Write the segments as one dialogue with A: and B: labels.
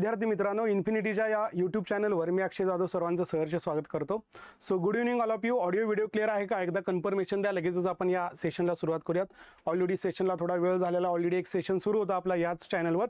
A: विद्यार्थी मित्रांनो इन्फिनिटीच्या या यूट्यूब चॅनलवर मी अक्षय जाधव सर्वांचं सहर्ष स्वागत करतो so good evening all of you audio video clear आहे का एकदा कन्फर्मेशन द्या लगेचच आपण या सेशनला सुरुवात करूयात ऑलरेडी सेशनला थोडा वेळ झालेला ऑलरेडी एक सेशन सुरू होता आपला याच चॅनलवर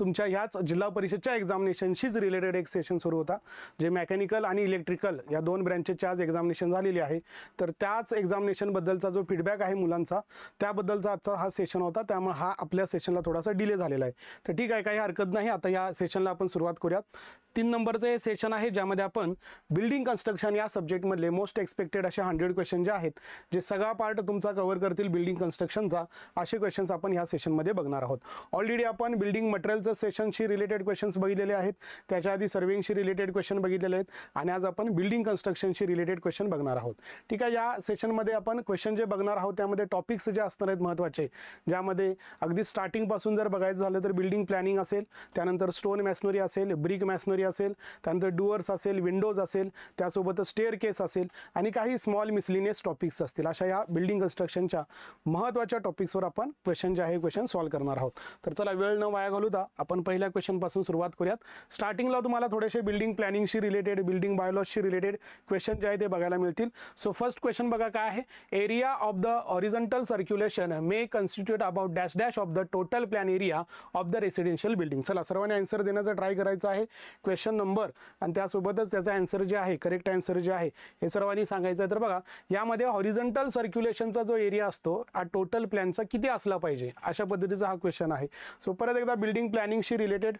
A: तुमच्या ह्याच जिल्हा परिषदच्या एक्झामिनेशनशीच रिलेटेड एक सेशन सुरू होता जे मेकॅनिकल आणि इलेक्ट्रिकल या दोन ब्रँचेसची आज एक्झामिनेशन झालेली आहे तर त्याच एक्झामिनेशनबद्दलचा जो फीडबॅक आहे मुलांचा त्याबद्दलचा आजचा हा सेशन होता त्यामुळे हा आपल्या सेशनला थोडासा डिले झालेला आहे तर ठीक आहे काही हरकत नाही आता या सेशनला आपण सुरुवात करूयात तीन नंबरचं हे सेशन आहे ज्यामध्ये आपण बिल्डिंग कन्स्ट्रक्शन या सब्जेक्टमधले मोस्ट एक्सपेक्टेड असे हंड्रेड क्वेश्चन जे आहेत जे सगळा पार्ट तुमचा कव्हर करतील बिल्डिंग कन्स्ट्रक्शनचा असे क्वेश्चन्स आपण ह्या सेशनमध्ये बघणार आहोत ऑलरेडी आपण बिल्डिंग मटेरियलचं सेशनशी रिलेटेड क्वेश्चन्स बघितलेले आहेत त्याच्या आधी सर्विंगशी रिलेटेड क्वेश्चन बघितलेले आहेत आणि आज आपण बिल्डिंग कन्स्ट्रक्शनशी रिलेटेड क्वेश्चन बघणार आहोत ठीक आहे या सेशनमध्ये आपण क्वेश्चन जे बघणार आहोत त्यामध्ये टॉपिक्स जे असणार आहेत महत्त्वाचे ज्यामध्ये अगदी स्टार्टिंगपासून जर बघायचं झालं तर बिल्डिंग प्लॅनिंग असेल त्यानंतर स्टोन मॅस मॅसनरी असेल ब्रिक मॅसनरी असेल त्यानंतर डुअर्स असेल विंडोज असेल त्यासोबत स्टेअर केस असेल आणि काही स्मॉल मिसलिनियस टॉपिक्स असतील अशा या बिल्डिंग कन्स्ट्रक्शनच्या महत्त्वाच्या टॉपिक्सवर आपण क्वेश्चन जे आहे क्वेश्चन सॉल्व करणार आहोत तर चला वेळ न वाया घालूता आपण पहिल्या क्वेश्चनपासून सुरुवात करूयात स्टार्टिंगला तुम्हाला थोडेसे बिल्डिंग प्लॅनिंगशी रिलेटेड बिल्डिंग बायोलॉजीशी रिलेटेड क्वेश्चन जे आहे ते बघायला मिळतील सो फर्स्ट क्वेश्चन बघा काय आहे area of the horizontal circulation may constitute about dash dash of the total plan area of the residential building चला सर्वांनी आन्सर देण्याचा ट्राय करायचं आहे क्वेश्चन नंबर आणि त्यासोबतच त्याचा अन्सर जे आहे करेक्ट अँसर जे आहे हे सर्वांनी सांगायचं आहे तर बघा यामध्ये हॉरिझंटल सर्क्युलेशनचा जो एरिया असतो हा टोटल प्लॅनचा किती असला पाहिजे अशा पद्धतीचा हा क्वेश्चन आहे सो परत एकदा बिल्डिंग प्लॅनिंगशी रिलेटेड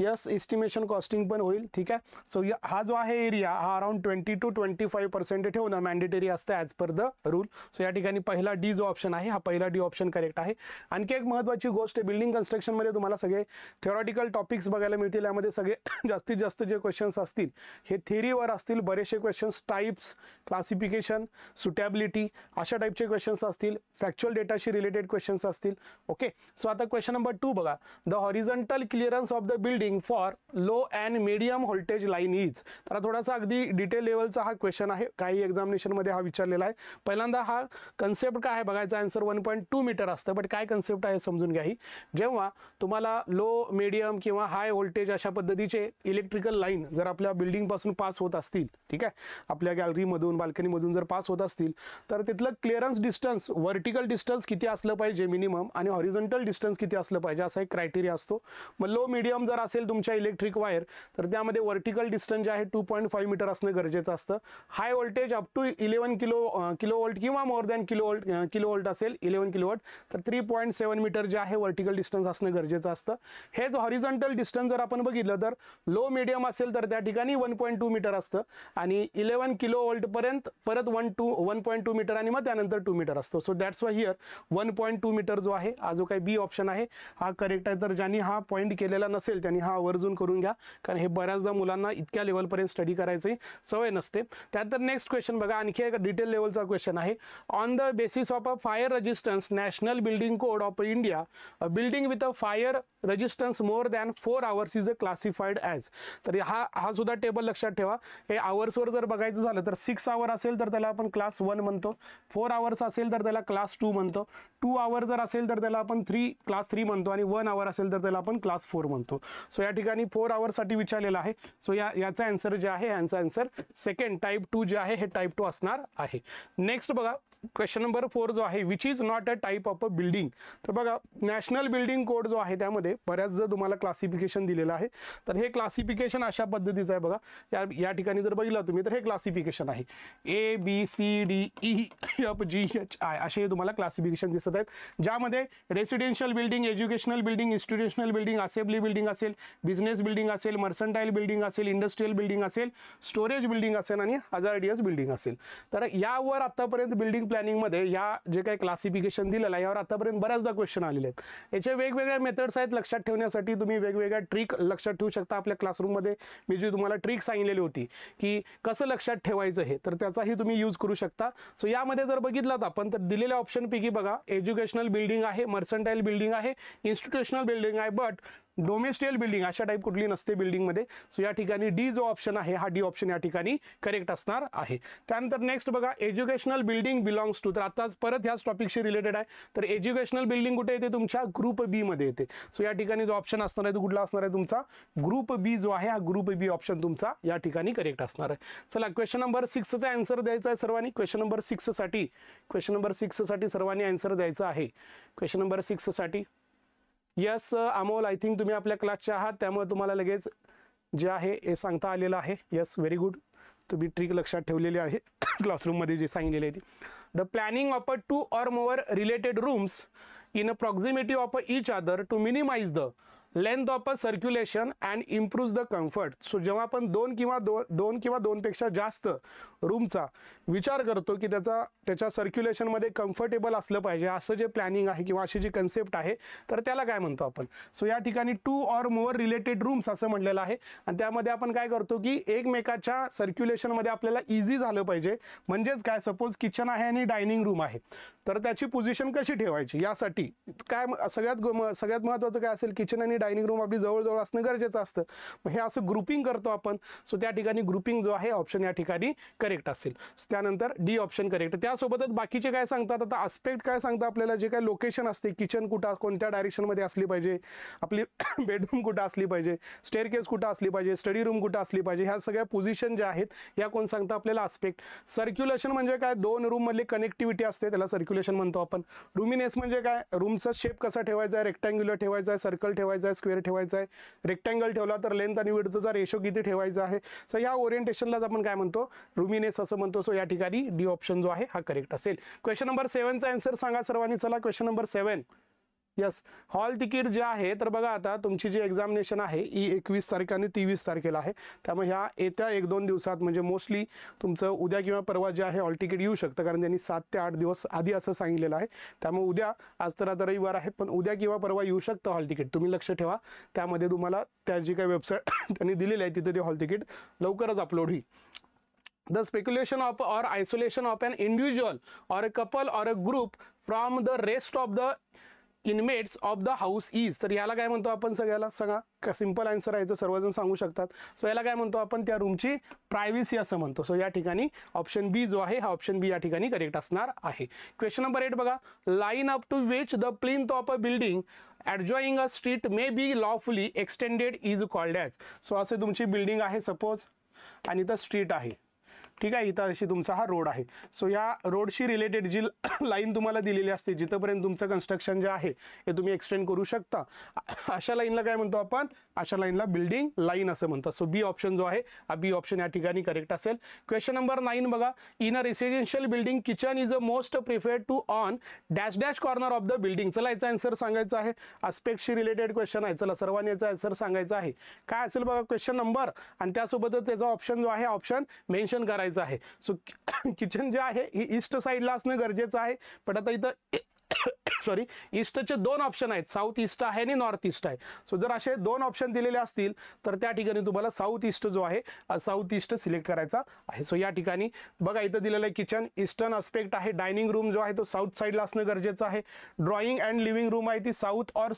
A: यस एस्टिमेशन कॉस्टिंग पण होईल ठीक आहे सो हा जो आहे एरिया हा around twenty two twenty five percent ठेवणं मॅन्डेटरी असतं as per the rule so या ठिकाणी पहिला डी जो ऑप्शन आहे हा पहिला डी ऑप्शन करेक्ट आहे आणखी एक महत्त्वाची गोष्ट आहे बिल्डिंग कन्स्ट्रक्शनमध्ये तुम्हाला सगळे थेरॉटिकल टॉपिक्स बघायला मिळतील यामध्ये सगळे जास्तीत जास्त जे क्वेश्चन्स असतील हे थेरीवर असतील बरेचसे क्वेश्चन्स टाईप्स क्लासिफिकेशन सुटॅबिलिटी अशा टाईपचे क्वेश्चन्स असतील फॅक्च्युअल डेटाशी रिलेटेड क्वेश्चन्स असतील ओके सो आता क्वेश्चन नंबर टू बघा the horizontal clearance of the building for low and medium voltage line is तर थोडासा अगदी डिटेल लेवलचा हा क्वेश्चन आहे काही एक्झामिनेशनमध्ये हा विचारलेला आहे पहिल्यांदा हा कन्सेप्ट काय आहे बघायचा answer one point two meter असतं बट काय कन्सेप्ट आहे समजून घ्या ही जेव्हा तुम्हाला लो मीडियम किंवा हाय व्होल्टेज अशा पद्धतीचे इलेक्ट्रिकल लाईन जर आपल्या बिल्डिंगपासून पास होत असतील ठीक आहे आपल्या गॅलरीमधून बाल्कनीमधून जर पास होत असतील तर तिथलं क्लिअरन्स डिस्टन्स व्हर्टिकल डिस्टन्स किती असलं पाहिजे मिनिमम आणि हॉरिझॉन्टल डिस्टन्स किती असलं पाहिजे असा एक क्रायटेरिया असतो मग लो मीडियम जर असेल असेल तुमच्या इलेक्ट्रिक वायर तर त्यामध्ये व्हर्टिकल डिस्टन्स जे आहे टू पॉईंट फाईव्ह मीटर असणं गरजेचं असतं high voltage up to eleven kilo kilo volt किंवा more than kilo volt kilo volt असेल इलेव्हन किलो वोल्ट तर थ्री पॉईंट सेवन मीटर जे आहे व्हर्टिकल डिस्टन्स असणं गरजेचं असतं हे जो हॉरिझॉन्टल डिस्टन्स जर आपण बघितलं तर लो मिडियम असेल तर त्या ठिकाणी वन पॉईंट टू मीटर असतं आणि इलेवन किलो वोल्टपर्यंत परत one two one point two meter आणि मग त्यानंतर टू मीटर असतं so that's why here one point two meter जो आहे हा जो काही बी ऑप्शन आहे हा करेक्ट आहे तर ज्यांनी हा पॉईंट केलेला नसेल त्यांनी हा हा आवर्जून करून घ्या कारण हे बऱ्याचदा मुलांना इतक्या लेवलपर्यंत स्टडी करायची सवय नसते त्यानंतर नेक्स्ट क्वेश्चन बघा आणखी एक डिटेल लेवलचा क्वेश्चन आहे on the basis of a fire resistance national building code of India a building with a fire resistance more than four hours is a classified as तर हा हा सुद्धा टेबल लक्षात ठेवा हे आवर्सवर जर बघायचं झालं तर सिक्स आवर असेल तर त्याला आपण क्लास वन म्हणतो फोर आवर्स असेल तर त्याला क्लास टू म्हणतो टू आवर जर असेल तर त्याला आपण थ्री क्लास थ्री म्हणतो आणि वन आवर असेल तर त्याला आपण क्लास फोर म्हणतो सो सो या ठिकाणी फोर साठी विचारलेला आहे सो या याचा अँसर जे आहे यांचा अँसर सेकंड टाईप टू जे आहे हे टाईप टू असणार आहे नेक्स्ट बघा क्वेश्चन नंबर फोर जो आहे which is not a type of a building तर बघा नॅशनल बिल्डिंग कोड जो आहे त्यामध्ये बऱ्याच तुम्हाला क्लासिफिकेशन दिलेलं आहे तर हे क्लासिफिकेशन अशा पद्धतीचं आहे बघा या या ठिकाणी जर बघितलं तुम्ही तर हे क्लासिफिकेशन आहे A B C D E F G H I असे तुम्हाला क्लासिफिकेशन दिसत आहेत ज्यामध्ये residential building educational building institutional building assembly building असेल बिझनेस बिल्डिंग असेल मर्संटाईल बिल्डिंग असेल इंडस्ट्रियल बिल्डिंग असेल स्टोरेज बिल्डिंग असेल आणि हजार्डियस बिल्डिंग असेल तर यावर आतापर्यंत बिल्डिंग प्लॅनिंगमध्ये ह्या जे काही क्लासिफिकेशन दिलेलं आहे यावर आतापर्यंत बऱ्याचदा क्वेश्चन आलेले आहेत याच्या वेगवेगळ्या मेथड्स आहेत लक्षात ठेवण्यासाठी तुम्ही वेगवेगळ्या ट्रिक लक्षात ठेवू शकता आपल्या क्लासरूममध्ये मी जी तुम्हाला ट्रिक सांगितलेली होती की कसं लक्षात ठेवायचं हे तर त्याचाही तुम्ही यूज करू शकता सो यामध्ये जर बघितलात आपण तर दिलेल्या ऑप्शनपैकी बघा एज्युकेशनल बिल्डिंग आहे मर्संटाईल बिल्डिंग आहे इन्स्टिट्युशनल बिल्डिंग आहे बट डोमेस्टियल बिल्डिंग अशा टाईप कुठली नसते बिल्डिंगमध्ये सो या ठिकाणी डी जो ऑप्शन आहे हा डी ऑप्शन या ठिकाणी करेक्ट असणार आहे त्यानंतर नेक्स्ट बघा एज्युकेशनल बिल्डिंग बिलॉंग्स टू तर आत्ताच परत ह्याच टॉपिकशी रिलेटेड आहे तर एज्युकेशनल बिल्डिंग कुठे येते तुमच्या ग्रुप बी मध्ये येते सो या ठिकाणी जो ऑप्शन असणार आहे तो कुठला असणार आहे तुमचा ग्रुप बी जो आहे हा ग्रुप बी ऑप्शन तुमचा या ठिकाणी करेक्ट असणार आहे चला क्वेश्चन नंबर सिक्सचा अँसर द्यायचा आहे सर्वांनी क्वेश्चन नंबर सिक्ससाठी क्वेश्चन नंबर सिक्ससाठी सर्वांनी आन्सर द्यायचा आहे क्वेश्चन नंबर सिक्ससाठी यस अमोल आय थिंक तुम्ही आपल्या क्लासचे आहात त्यामुळे तुम्हाला लगेच जे आहे हे सांगता आलेलं आहे यस व्हेरी गुड तुम्ही ट्रिक लक्षात ठेवलेली आहे क्लासरूममध्ये जे सांगलेले आहे ती the planning of a two or more related rooms in a proximity of a each other to minimize the length of a circulation and improve the comfort so जेव्हा आपण दोन किंवा दो दोन किंवा दोनपेक्षा जास्त रूमचा विचार करतो की त्याचा त्याच्या सर्क्युलेशनमध्ये कम्फर्टेबल असलं पाहिजे असं जे प्लॅनिंग आहे किंवा अशी जी कन्सेप्ट आहे तर त्याला काय म्हणतो आपण सो या ठिकाणी two or more related rooms असं म्हणलेलं आहे आणि त्यामध्ये आपण काय करतो की एकमेकाच्या सर्क्युलेशनमध्ये आपल्याला इझी झालं पाहिजे म्हणजेच काय सपोज किचन आहे आणि डायनिंग रूम आहे तर त्याची पोझिशन कशी ठेवायची यासाठी काय सगळ्यात सगळ्यात महत्त्वाचं काय असेल किचन आणि डायनिंग रूम आपली जवळजवळ असणं गरजेचं असतं मग हे असं ग्रुपिंग करतो आपण सो त्या ठिकाणी ग्रुपिंग जो आहे ऑप्शन या ठिकाणी करेक्ट असेल त्यानंतर डी ऑप्शन करेक्ट त्यासोबतच बाकीचे काय सांगतात आता आस्पेक्ट काय सांगतं आपल्याला जे काय लोकेशन असते किचन कुठं कोणत्या डायरेक्शनमध्ये असली पाहिजे आपली बेडरूम कुठं असली पाहिजे स्टेअरकेस कुठं असली पाहिजे स्टडी रूम कुठं असली पाहिजे ह्या सगळ्या पोझिशन ज्या आहेत या कोण सांगतं आपल्याला आस्पेक्ट सर्क्युलेशन म्हणजे काय दोन रूममधली कनेक्टिव्हिटी असते त्याला सर्क्युलेशन म्हणतो आपण रुमिनेस म्हणजे काय रूमचा शेप कसा ठेवायचा आहे रेक्टँग्युलर ठेवायचा आहे सर्कल ठेवायचा आहे स्क्वेअर ठेवायचा आहे रेक्टँगल ठेवला तर लेंथ आणि विडचा रेशो किती ठेवायचा आहे तर या ओरिएंटेशनलाच आपण काय म्हणतो रुमिनेस असं म्हणतो सो या ठिकाणी डी ऑप्शन जो आहे हा करेक्ट असेल क्वेश्चन नंबर सेव्हनचा आन्सर सांगा सर्वांनी चला question number seven yes hall ticket जे आहे तर बघा आता तुमची जी एक्झामिनेशन आहे ही एकवीस तारीख आणि तेवीस तारखेला आहे त्यामुळे ह्या येत्या एक दोन दिवसात म्हणजे मोस्टली तुमचं उद्या किंवा परवा जे आहे हॉल तिकीट येऊ शकतं कारण त्यांनी सात ते आठ दिवस आधी असं सांगितलेलं आहे त्यामुळे उद्या आज तर आता रविवार आहे पण उद्या किंवा परवा येऊ शकतं हॉल तिकीट तुम्ही लक्ष ठेवा त्यामध्ये तुम्हाला त्या जी काही वेबसाईट त्यांनी दिलेली आहे तिथे ते हॉल तिकीट लवकरच अपलोड होईल the speculation of or isolation of an individual or a couple or a group from the rest of the inmates of the house is तर याला काय म्हणतो आपण सगळ्याला सांगा का सिम्पल आन्सर आहे सर्वजण सांगू शकतात सो याला काय म्हणतो आपण त्या रूमची प्रायव्हसी असं म्हणतो सो या ठिकाणी ऑप्शन बी जो आहे हा ऑप्शन बी या ठिकाणी करेक्ट असणार आहे क्वेश्चन नंबर एट बघा line up to which the plane top a building adjoining a street may be lawfully extended is called as so असे तुमची बिल्डिंग आहे सपोज आणि द स्ट्रीट आहे ठीक आहे इथं अशी तुमचा हा रोड आहे सो या रोडशी रिलेटेड जी लाईन तुम्हाला दिलेली असते जिथंपर्यंत तुमचं कन्स्ट्रक्शन जे आहे हे तुम्ही एक्सटेंड करू शकता अशा लाईनला काय म्हणतो आपण अशा लाईनला बिल्डिंग लाईन असं म्हणतात सो बी ऑप्शन जो आहे हा बी ऑप्शन या ठिकाणी करेक्ट असेल क्वेश्चन नंबर नाईन बघा in a residential building kitchen is a most preferred to on dash dash corner of the building चला याचा आन्सर सांगायचा आहे आस्पेक्टशी रिलेटेड क्वेश्चन आहे चला सर्वांनी याचा आन्सर सांगायचा आहे काय असेल बघा क्वेश्चन नंबर आणि त्यासोबतच त्याचा ऑप्शन जो आहे ऑप्शन मेन्शन करायचा करायचं आहे सो किचन जे आहे ही ईस्ट साईडला असणं गरजेचं आहे पण आता इथं सॉरी ईस्टचे दोन ऑप्शन आहेत साऊथ ईस्ट आहे आणि नॉर्थ ईस्ट आहे सो जर असे दोन ऑप्शन दिलेले असतील तर त्या ठिकाणी तुम्हाला साऊथ ईस्ट जो आहे साऊथ ईस्ट सिलेक्ट करायचा आहे सो या ठिकाणी बघा इथं दिलेलं आहे किचन ईस्टर्न अस्पेक्ट आहे डायनिंग रूम जो आहे तो साऊथ साईडला असणं गरजेचं आहे ड्रॉइंग अँड लिव्हिंग रूम आहे ती south or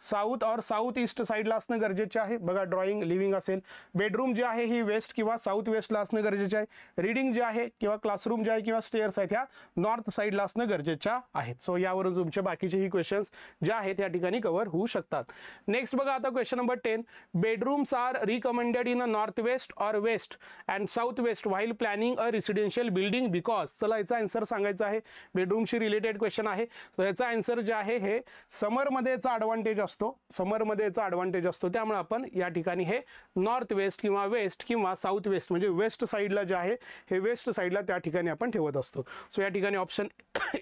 A: south or south east साईडला असणं गरजेचे आहे बघा ड्रॉइंग लिव्हिंग असेल बेडरूम जे आहे ही वेस्ट किंवा साऊथ वेस्टला असणं गरजेचे आहे रीडिंग जे आहे किंवा क्लासरूम जे आहे किंवा स्टेअर्स आहेत ह्या नॉर्थ साईडला असणं गरजेच्या आहेत सो यावरून तुमचे बाकीचेही क्वेश्चन्स जे आहेत या ठिकाणी कव्हर होऊ शकतात नेक्स्ट बघा आता question number ten bedrooms are recommended in a north west or west and south west while planning a residential building because चला याचा आन्सर सांगायचा आहे बेडरूमशी रिलेटेड क्वेश्चन आहे याचा आन्सर जे आहे हे समरमध्ये याचा ॲडव्हान्टेज असतो समरमध्ये याचा ॲडव्हान्टेज असतो त्यामुळे आपण या ठिकाणी हे नॉर्थ वेस्ट किंवा वेस्ट किंवा साऊथ वेस्ट म्हणजे वेस्ट साईडला जे आहे हे वेस्ट साईडला त्या ठिकाणी आपण ठेवत असतो सो या ठिकाणी ऑप्शन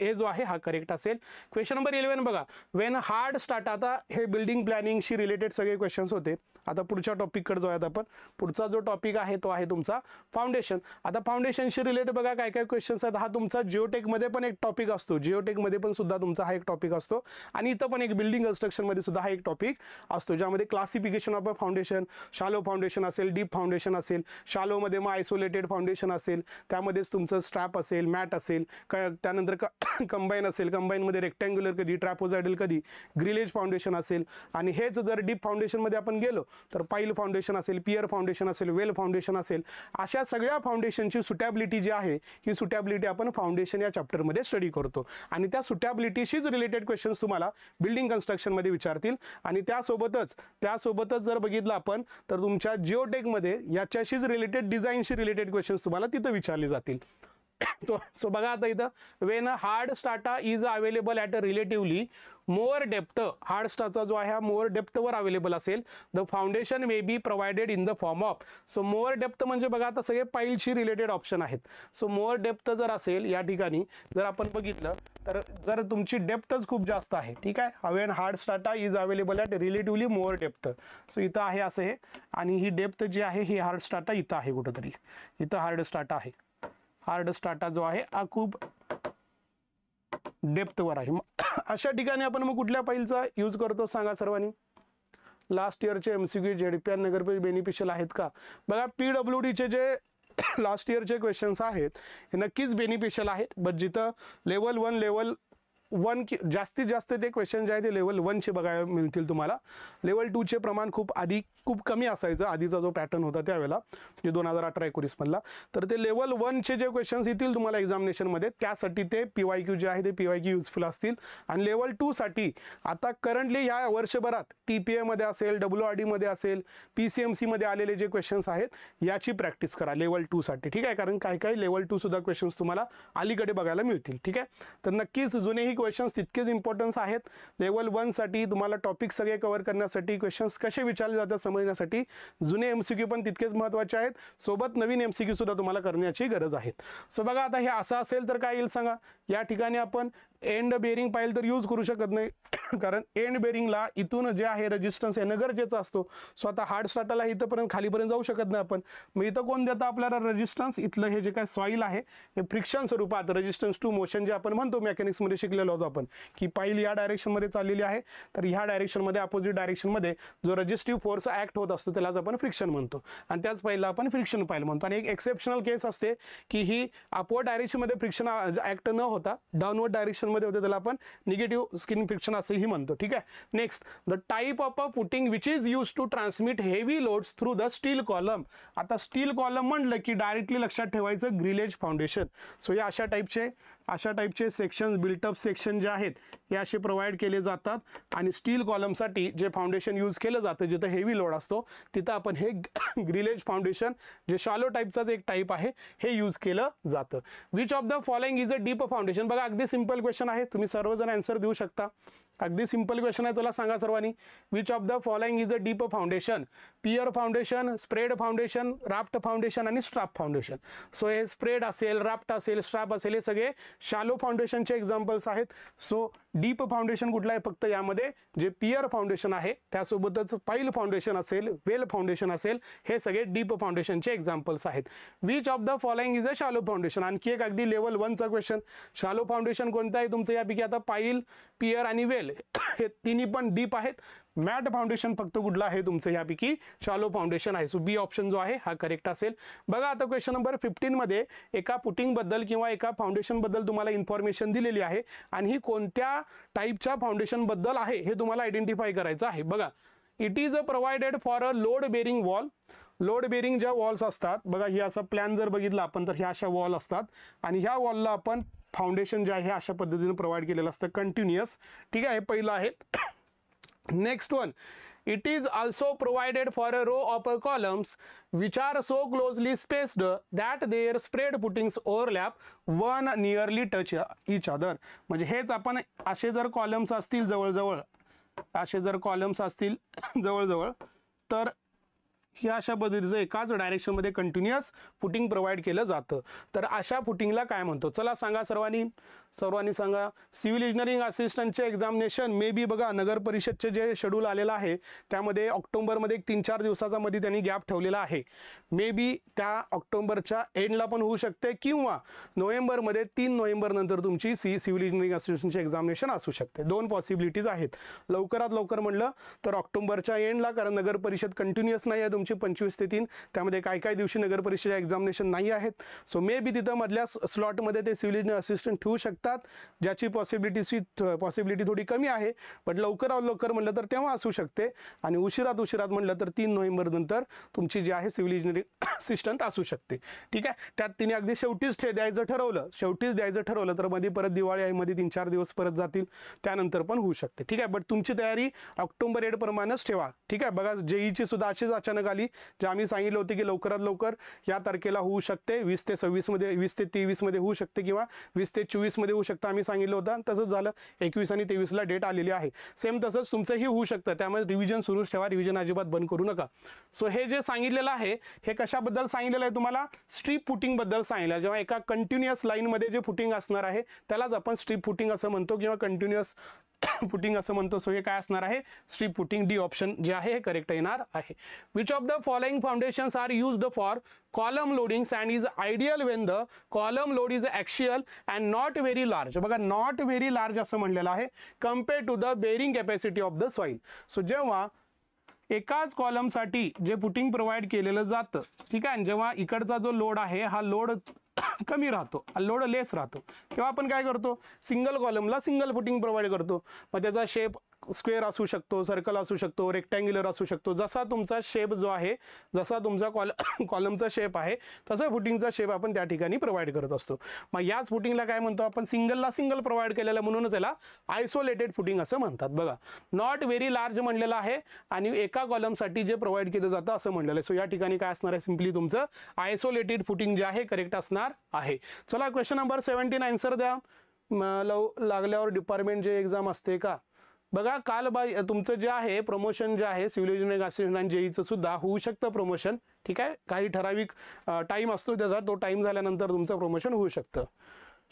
A: ए जो आहे हा करेक्ट असेल क्वेश्चन नंबर इलेव्हन बघा वेन हार्ड स्टार्ट आता हे बिल्डिंग प्लॅनिंगशी रिलेटेड सगळे क्वेश्चन्स होते आता पुढच्या टॉपिककडे जाऊयात आपण पुढचा जो टॉपिक आहे तो आहे तुमचा फाउंडेशन आता फाउंडेशनशी रिलेटेड बघा काय काय क्वेश्चन्स आहेत हा तुमचा जिओटेकमध्ये पण एक टॉपिक असतो जिओटेकमध्ये पण सुद्धा तुमचा हा एक टॉपिक असतो आणि इथं पण एक बिल्डिंग कन्स्ट्रक्शनमध्ये सुद्धा हा एक टॉपिक असतो ज्यामध्ये classification of a foundation shallow foundation असेल डीप फाउंडेशन असेल शालोमध्ये मग आयसोलेटेड फाउंडेशन असेल त्यामध्येच तुमचं स्ट्रॅप असेल मॅट असेल क त्यानंतर क कंबाईन असेल कंबाईनमध्ये रेक्ट रेक्टँग्युलर कधी ट्रॅपोझायडल कधी ग्रिलेज फाउंडेशन असेल आणि हेच जर डीप फाउंडेशनमध्ये आपण गेलो तर पाईल फाउंडेशन असेल पियर फाउंडेशन असेल वेल फाउंडेशन असेल अशा सगळ्या फाउंडेशनची सुटॅबिलिटी जी आहे ही सुटॅबिलिटी आपण फाउंडेशन या चॅप्टरमध्ये स्टडी करतो आणि त्या सुटॅबिलिटीशीच रिलेटेड क्वेश्चन्स तुम्हाला बिल्डिंग कन्स्ट्रक्शनमध्ये विचारतील आणि त्यासोबतच त्यासोबतच जर बघितलं आपण तर तुमच्या जिओटेकमध्ये याच्याशीच रिलेटेड डिझाईनशी रिलेटेड क्वेश्चन्स तुम्हाला तिथं विचारले जातील सो सो बघा आता इथं when hard strata is available at a relatively more depth hard स्टाचा जो आहे हा मोअर डेप्थवर अवेलेबल असेल the foundation may be provided in the form of so more depth म्हणजे बघा आता सगळे पाईलशी रिलेटेड ऑप्शन आहेत सो मोअर डेप्थ जर असेल या ठिकाणी जर आपण बघितलं तर जर तुमची डेप्थच खूप जास्त आहे ठीक आहे when hard strata is available at relatively more depth so इथं आहे असं हे आणि ही डेप्थ जी आहे ही हार्ड स्टाटा इथं आहे कुठंतरी इथं हार्ड स्टाटा आहे हार्ड स्टाटा जो आहे हा खूप डेप्थवर आहे अशा ठिकाणी आपण मग कुठल्या पाईलचा यूज करतो सांगा सर्वांनी लास्ट इयरचे M C Q P N Nagar beneficial आहेत का बघा पी डब्ल्यू डीचे जे लास्ट इयरचे क्वेश्चन्स आहेत हे नक्कीच बेनिफिशियल आहेत बट जिथं लेवल वन लेवल वन की जास्तीत जास्त ते क्वेश्चन जे आहे ते लेवल वनचे बघायला मिळतील तुम्हाला लेवल टूचे प्रमाण खूप आधी खूप कमी असायचं आधीचा जो पॅटर्न होता त्यावेळेला म्हणजे दोन हजार अठरा एकोणीसमधला तर ते लेवल वनचे जे क्वेश्चन्स येतील तुम्हाला एक्झामिनेशनमध्ये त्यासाठी ते पी वाय क्यू जे आहे ते पी वाय क्यू युजफुल असतील आणि लेवल टूसाठी आता करंटली ह्या वर्षभरात टी पी एमध्ये असेल डब्ल्यू आर डीमध्ये असेल पी सी एम सीमध्ये आलेले जे क्वेश्चन्स आहेत याची प्रॅक्टिस करा लेवल टूसाठी ठीक आहे कारण काही काही लेवल टूसुद्धा क्वेश्चन्स तुम्हाला अलीकडे बघायला मिळतील ठीक आहे तर नक्कीच जुनेही क्वेश्चन्स तितकेच इम्पॉर्टन्स आहेत लेवल वनसाठी तुम्हाला टॉपिक सगळे कव्हर करण्यासाठी क्वेश्चन्स कसे विचारले जातात समजण्यासाठी जुने एम क्यू पण तितकेच महत्त्वाचे आहेत सोबत नवीन एम सी क्यूसुद्धा तुम्हाला करण्याची गरज आहे सो बघा आता हे असं असेल तर काय येईल सांगा या ठिकाणी आपण एंड बेरिंग पाहिजे तर यूज करू शकत नाही कारण एंड बेरिंगला इथून जे आहे रेजिस्टन्स येणं गरजेचं असतो स्वतः हार्ड स्टार्टरला इथंपर्यंत खालीपर्यंत जाऊ शकत नाही आपण मग इथं कोण देतं आपल्याला रेजिस्टन्स इथलं हे जे काय सॉईल आहे हे फ्रिक्शन स्वरूपात रजिस्टन्स टू मोशन जे आपण म्हणतो मेकॅनिक्समध्ये शिकलेलो होतो आपण की पाईल या डायरेक्शनमध्ये चाललेली आहे तर ह्या डायरेक्शनमध्ये अपोजिट डायरेक्शनमध्ये जो रजिस्टिव्ह फोर्स ॲक्ट होत असतो त्यालाच आपण फ्रिक्शन म्हणतो आणि त्याच पाहिलं आपण फ्रिक्शन पाहिलं म्हणतो आणि एक एक्सेप्शनल केस असते की ही अपवर्ड डायरेक्शनमध्ये फ्रिक्शन ॲक्ट न होता डाऊनवर्ड डायरेक्शन मध्ये होते त्याला आपण निगेटिव्ह स्किन फ्रिक्शन असंही म्हणतो ठीक आहे next the type of a footing which is use to transmit heavy loads through the steel column आता स्टील कॉलम म्हणलं की डायरेक्टली लक्षात ठेवायचं ग्रिलेज फाउंडेशन सो या अशा टाइपचे अशा टाईपचे सेक्शन बिल्टअप सेक्शन जे आहेत हे असे प्रोव्हाइड केले जातात आणि स्टील कॉलमसाठी जे फाउंडेशन यूज केलं जातं जिथं हेवी लोड असतो तिथं आपण हे ग्रिलेज फाउंडेशन जे शालो टाईपचाच एक टाईप आहे हे यूज केलं जातं which of the following is a deep foundation बघा अगदी सिम्पल क्वेश्चन आहे तुम्ही सर्वजण अँसर देऊ शकता अगदी सिंपल क्वेश्चन आहे चला सांगा सर्वांनी which of the following is a deep foundation pier foundation spread foundation raft foundation आणि स्ट्राफ फाउंडेशन सो हे स्प्रेड असेल राफ्ट असेल स्ट्राफ असेल हे सगळे शालो फाउंडेशनचे एक्झाम्पल्स आहेत सो डीप फाउंडेशन कुठलं आहे फक्त यामध्ये जे पियर फाउंडेशन आहे त्यासोबतच पाईल फाउंडेशन असेल वेल फाउंडेशन असेल हे सगळे डीप फाउंडेशनचे एक्झाम्पल्स आहेत which of the following is a shallow foundation आणखी एक अगदी लेवल चा क्वेश्चन शालो फाउंडेशन कोणतं आहे तुमचं यापैकी आता पाईल पियर आणि वेल हे तिन्ही पण डीप आहेत मॅट फाउंडेशन फक्त कुठला आहे तुमचं यापैकी शालो फाउंडेशन आहे सो बी ऑप्शन जो आहे हा करेक्ट असेल बघा आता क्वेश्चन नंबर फिफ्टीनमध्ये एका पुटिंगबद्दल किंवा एका फाउंडेशनबद्दल तुम्हाला इन्फॉर्मेशन दिलेली आहे आणि ही कोणत्या टाईपच्या फाउंडेशनबद्दल आहे हे तुम्हाला आयडेंटिफाय करायचं आहे बघा it is a provided for a load bearing wall load bearing ज्या वॉल्स असतात बघा ही असा प्लॅन जर बघितला आपण तर ह्या अशा वॉल असतात आणि ह्या वॉलला आपण फाउंडेशन जे आहे अशा पद्धतीने प्रोव्हाइड केलेलं असतं कंटिन्युअस ठीक आहे पहिलं आहे next one it is also provided for a row of columns which are so closely spaced that they spread footings overlap one nearly touch each other म्हणजे हेच आपण असे जर कॉलम्स असतील जवळजवळ असे जर कॉलम्स असतील जवळजवळ तर की अशा पद्धतीचं एकाच डायरेक्शनमध्ये कंटिन्युअस फुटिंग प्रोव्हाइड केलं जातं तर अशा फुटिंगला काय म्हणतो चला सांगा सर्वांनी सर्वांनी सांगा सिव्हिल इंजिनिअरिंग असिस्टंटचे एक्झामिनेशन मे बी बघा नगर परिषदचे जे शेड्यूल आलेलं आहे त्यामध्ये ऑक्टोबरमध्ये एक तीन चार दिवसाचा मध्ये त्यांनी गॅप ठेवलेला आहे मे बी त्या ऑक्टोबरच्या एंडला पण होऊ शकते किंवा नोव्हेंबरमध्ये तीन नंतर तुमची सी सिव्हिल इंजिनिअरिंग असिस्टंटचे एक्झामिनेशन असू शकते दोन पॉसिबिलिटीज आहेत लवकरात लवकर म्हणलं तर ऑक्टोबरच्या एंडला कारण नगर परिषद कंटिन्युअस नाही आहे तुमची पंचवीस ते तीन त्यामध्ये काही काही दिवशी नगर एक्झामिनेशन नाही आहेत सो मे बी तिथं मधल्या स्लॉटमध्ये ते सिव्हिल इंजिनियर असिस्टंट ठेवू शकतात ज्याची पॉसिबिलिटीची पॉसिबिलिटी थोडी कमी आहे पण लवकर लवकर म्हटलं तर तेव्हा असू शकते आणि उशिरात उशिरात म्हणलं तर तीन नोव्हेंबर नंतर तुमची जी आहे सिव्हिल इंजिनिअरिंग असिस्टंट असू शकते ठीक आहे त्यात तिने अगदी शेवटीच ठे द्यायचं ठरवलं शेवटीच द्यायचं ठरवलं तर मध्ये परत दिवाळी आहे मध्ये तीन चार दिवस परत जातील त्यानंतर पण होऊ शकते ठीक आहे बट तुमची तयारी ऑक्टोबर एडप्रमाणेच ठेवा ठीक आहे बघा जेईची e सुद्धा अशीच अचानक आली जे आम्ही सांगितलं होते की लवकरात लवकर या तारखेला होऊ शकते वीस ते सव्वीसमध्ये वीस ते तेवीसमध्ये होऊ शकते किंवा वीस ते चोवीसमध्ये होऊ शकतं आम्ही सांगितलं होतं तसंच झालं एकवीस आणि तेवीसला डेट आलेली आहे सेम तसंच तुमचंही होऊ शकतं त्यामुळे रिव्हिजन सुरू ठेवा रिव्हिजन अजिबात बंद करू नका सो हे जे सांगितलेलं आहे हे कशाबद्दल सांगितलेलं आहे तुम्हाला स्ट्रीप फुटिंगबद्दल सांगितलं जेव्हा एका कंटिन्युअस लाईनमध्ये जे फुटिंग असणार आहे त्यालाच आपण स्ट्रीप फुटिंग असं म्हणतो किंवा कंटिन्युअस पुटिंग असं म्हणतो सो हे काय असणार आहे स्ट्रीप पुटिंग डी ऑप्शन जे आहे हे करेक्ट येणार आहे which of the following foundations are the for column loadings and is ideal when the column load is axial and not very large बघा नॉट व्हेरी लार्ज असं म्हणलेलं आहे compare to the bearing capacity of the soil so जेव्हा एकाच कॉलमसाठी जे putting provide केलेलं जातं ठीक आहे जेव्हा इकडचा जो लोड आहे हा लोड कमी राहतो लोड लेस राहतो तेव्हा आपण काय करतो सिंगल कॉलमला सिंगल फुटिंग प्रोव्हाइड करतो मग त्याचा शेप स्क्वेअर असू शकतो सर्कल असू शकतो रेक्टँग्युलर असू शकतो जसा तुमचा शेप जो आहे जसा तुमचा कॉल कॉलमचा शेप आहे तसा फुटिंगचा शेप आपण त्या ठिकाणी प्रोव्हाइड करत असतो मग याच फुटिंगला काय म्हणतो आपण सिंगलला सिंगल प्रोव्हाइड केलेलं म्हणूनच याला आयसोलेटेड फुटिंग असं म्हणतात बघा नॉट व्हेरी लार्ज म्हणलेलं आहे आणि एका कॉलमसाठी जे प्रोव्हाइड केलं जातं असं म्हणलेलं आहे सो या ठिकाणी काय असणार आहे सिम्पली तुमचं आयसोलेटेड फुटिंग जे आहे करेक्ट असणार आहे चला क्वेश्चन नंबर सेव्हन्टीन आन्सर द्या लव लागल्यावर डिपार्टमेंट जे एक्झाम असते का बघा काल बाय तुमचं जे आहे प्रमोशन जे आहे सिव्हिल इंजिनिअरिंग असिस्टंट जेईचं सुद्धा होऊ शकतं प्रमोशन ठीक आहे काही ठराविक टाईम असतो त्याचा तो टाईम झाल्यानंतर तुमचं प्रमोशन होऊ शकतं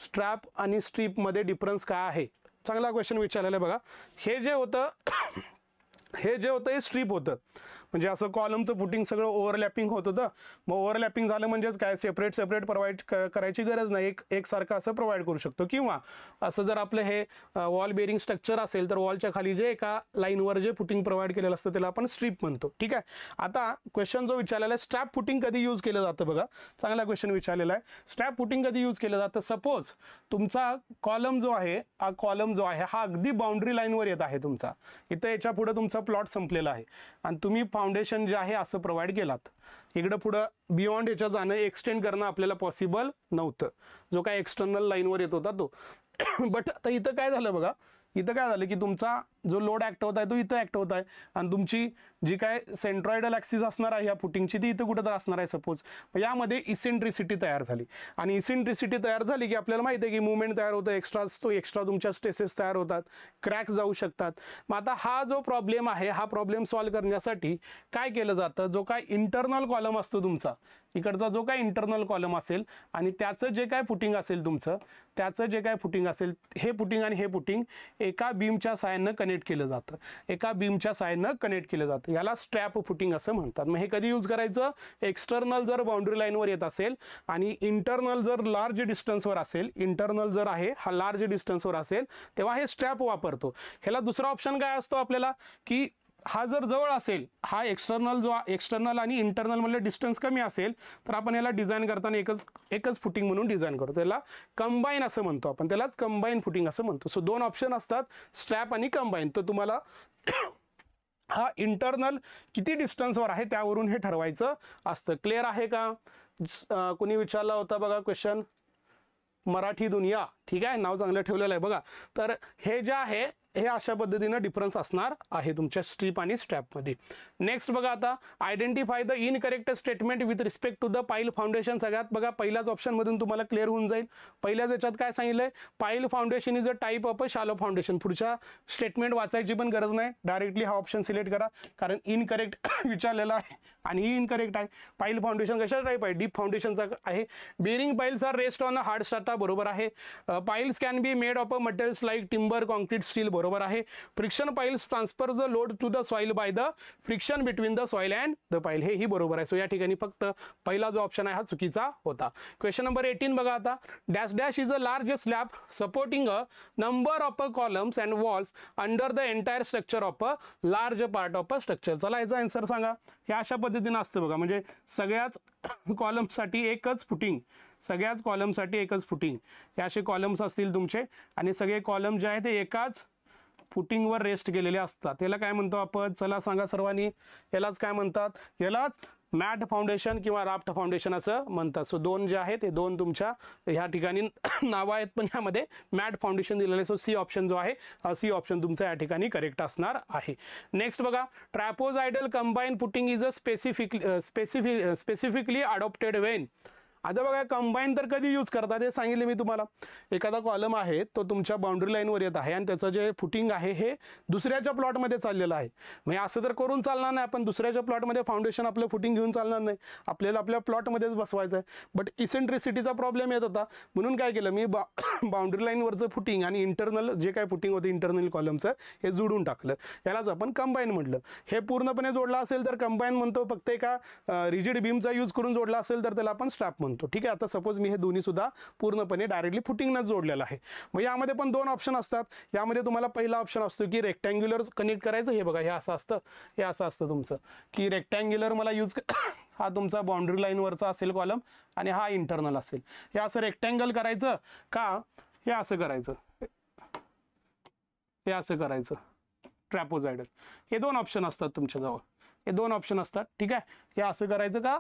A: स्ट्रॅप आणि स्ट्रीपमध्ये डिफरन्स काय आहे चांगला क्वेश्चन विचारलेला बघा हे जे होतं हे जे होतं हे स्ट्रीप होतं म्हणजे असं कॉलमचं फुटिंग सगळं ओव्हरलॅपिंग होत होतं मग ओव्हरलॅपिंग झालं म्हणजेच काय सेपरेट सेपरेट प्रोव्हाइड करायची गरज नाही एक एकसारखं असं प्रोव्हाइड करू शकतो किंवा असं जर आपलं हे वॉल बेरिंग स्ट्रक्चर असेल तर वॉलच्या खाली जे एका लाईनवर जे फुटिंग प्रोव्हाइड केलेलं असतं त्याला आपण स्ट्रीप म्हणतो ठीक आहे आता क्वेश्चन जो विचारलेला आहे स्ट्रॅप फुटिंग कधी यूज केलं जातं बघा चांगला क्वेश्चन विचारलेला आहे स्ट्रॅप फुटिंग कधी यूज केलं जातं सपोज तुमचा कॉलम जो आहे हा कॉलम जो आहे हा अगदी बाउंड्री लाईनवर येत आहे तुमचा इथं याच्या पुढे तुमचा प्लॉट संपलेला आहे आणि तुम्ही फाउंडेशन जे आहे असं प्रोव्हाइड केलात इकडं पुढं बियॉन्ड याच्या जाणं एक्सटेंड करणं आपल्याला पॉसिबल नव्हतं जो काय एक्सटर्नल लाईनवर येत होता तो बट आता इथं काय झालं बघा इथं काय झालं की तुमचा जो लोड ॲक्ट होत आहे तो इथं ॲक्ट होत आहे आणि तुमची जी काय सेंट्रॉइडल ॲक्सिस असणार आहे ह्या फुटिंगची ती इथं कुठं तर असणार आहे सपोज यामध्ये इसेंट्रिसिटी तयार झाली आणि इसेंट्रिसिटी तयार झाली की आपल्याला माहिती आहे की मुवमेंट तयार होतं एक्स्ट्रा तो एक्स्ट्रा तुमच्या स्ट्रेसेस तयार होतात क्रॅक जाऊ शकतात मग आता हा जो प्रॉब्लेम आहे हा प्रॉब्लेम सॉल्व्ह करण्यासाठी काय केलं जातं जो काय इंटरनल कॉलम असतो तुमचा इकडचा जो काय इंटरनल कॉलम असेल आणि त्याचं जे काय फुटिंग असेल तुमचं त्याचं जे काय फुटिंग असेल हे फुटिंग आणि हे फुटिंग एका बीमच्या साह्यानं कनेक्ट केलं जातं एका बीमच्या साह्यानं कनेक्ट केलं जातं याला स्ट्रॅप फुटिंग असं म्हणतात मग हे कधी यूज करायचं एक्सटर्नल जर बाउंड्री लाईनवर येत असेल आणि इंटरनल जर लार्ज डिस्टन्सवर असेल इंटरनल जर आहे हा लार्ज डिस्टन्सवर असेल तेव्हा हे स्ट्रॅप वापरतो ह्याला दुसरा ऑप्शन काय असतो आपल्याला की हा जर जवळ असेल हा एक्सटर्नल जो एक्सटर्नल आणि इंटरनल डिस्टन्स कमी असेल तर आपण याला डिझाईन करताना एकच एकच फुटिंग म्हणून डिझाईन करतो त्याला कंबाईन असं म्हणतो आपण त्यालाच कंबाईन फुटिंग असं म्हणतो सो दोन ऑप्शन असतात स्ट्रॅप आणि कंबाईन तर तुम्हाला हा इंटरनल किती डिस्टन्सवर आहे त्यावरून हे ठरवायचं असतं क्लिअर आहे का कोणी विचारला होता बघा क्वेश्चन मराठी दुनिया ठीक आहे नाव चांगलं ठेवलेलं आहे बघा तर हे जे आहे हे अशा पद्धतीनं डिफरन्स असणार आहे तुमच्या स्ट्रीप आणि स्टॅपमध्ये नेक्स्ट बघा आता identify the incorrect statement with respect to the pile foundation सगळ्यात बघा पहिल्याच ऑप्शनमधून तुम्हाला क्लिअर होऊन जाईल पहिल्याच याच्यात काय सांगितलं आहे pile foundation is a type of a shallow foundation पुढच्या स्टेटमेंट वाचायची पण गरज नाही डायरेक्टली हा ऑप्शन सिलेक्ट करा कारण इनकरेक्ट विचारलेला आहे आणि ही इनकरेक्ट आहे पाईल फाउंडेशन कशा टाईप आहे डीप फाउंडेशनचा आहे bearing piles are rest on a hard strata बरोबर आहे piles can be made of a materials like timber concrete steel बरोबर बरोबर आहे friction piles transfer the load to the soil by the friction between the soil and the pile हेही बरोबर आहे so या ठिकाणी फक्त पहिला जो ऑप्शन आहे हा चुकीचा होता क्वेश्चन नंबर एटीन बघा आता dash dash is a large slab supporting a number of a columns and walls under the entire structure of a large part of a structure चला याचा आन्सर सांगा हे अशा पद्धतीनं असतं बघा म्हणजे सगळ्याच कॉलमसाठी एकच फुटिंग सगळ्याच कॉलमसाठी एकच फुटिंग हे असे कॉलम्स असतील तुमचे आणि सगळे कॉलम जे आहे ते एकाच फुटिंगवर रेस्ट केलेले असतात याला काय म्हणतो आपण चला सांगा सर्वांनी यालाच काय म्हणतात यालाच मॅट फाउंडेशन किंवा राफ्ट फाउंडेशन असं म्हणतात सो दोन जे आहेत हे दोन तुमच्या ह्या ठिकाणी नावं आहेत पण ह्यामध्ये मॅट फाउंडेशन दिलेलं आहे सो सी ऑप्शन जो आहे सी ऑप्शन तुमचा या ठिकाणी करेक्ट असणार आहे नेक्स्ट बघा trapezoidal combine footing is a specific specific specifically adopted when आता बघा कंबाईन तर कधी यूज करतात हे सांगितले मी तुम्हाला एखादा कॉलम आहे तो तुमच्या बाउंड्री लाईनवर येत आहे आणि त्याचं जे फुटिंग आहे हे दुसऱ्याच्या प्लॉटमध्ये चाललेलं आहे म्हणजे असं तर करून चालणार नाही आपण दुसऱ्याच्या प्लॉटमध्ये फाउंडेशन आपलं फुटिंग घेऊन चालणार नाही आपल्याला आपल्या प्लॉटमध्येच बसवायचं आहे बट इसेंट्रिसिटीचा प्रॉब्लेम येत होता म्हणून काय केलं मी बा बाउंड्री लाईनवरचं फुटिंग आणि इंटरनल जे काय फुटिंग होतं इंटरनल कॉलमचं हे जोडून टाकलं यालाच आपण कंबाईन म्हटलं हे पूर्णपणे जोडलं असेल तर कंबाईन म्हणतो फक्त एका रिजिड बीमचा यूज करून जोडला असेल तर त्याला आपण स्ट्रॅप म्हणतो म्हणतो ठीक आहे आता सपोज मी हे दोन्ही सुद्धा पूर्णपणे डायरेक्टली फुटिंगनं जोडलेलं आहे मग यामध्ये पण दोन ऑप्शन असतात यामध्ये तुम्हाला पहिला ऑप्शन असतो की रेक्टँग्युलर कनेक्ट करायचं हे बघा हे असं असतं हे असं असतं तुमचं की रेक्टँग्युलर मला यूज हा तुमचा बाउंड्री लाईनवरचा असेल कॉलम आणि हा इंटरनल असेल हे असं रेक्टँगल करायचं का हे असं करायचं हे असं करायचं ट्रॅपोझायडल हे दोन ऑप्शन असतात तुमच्याजवळ हे दोन ऑप्शन असतात ठीक आहे हे असं करायचं का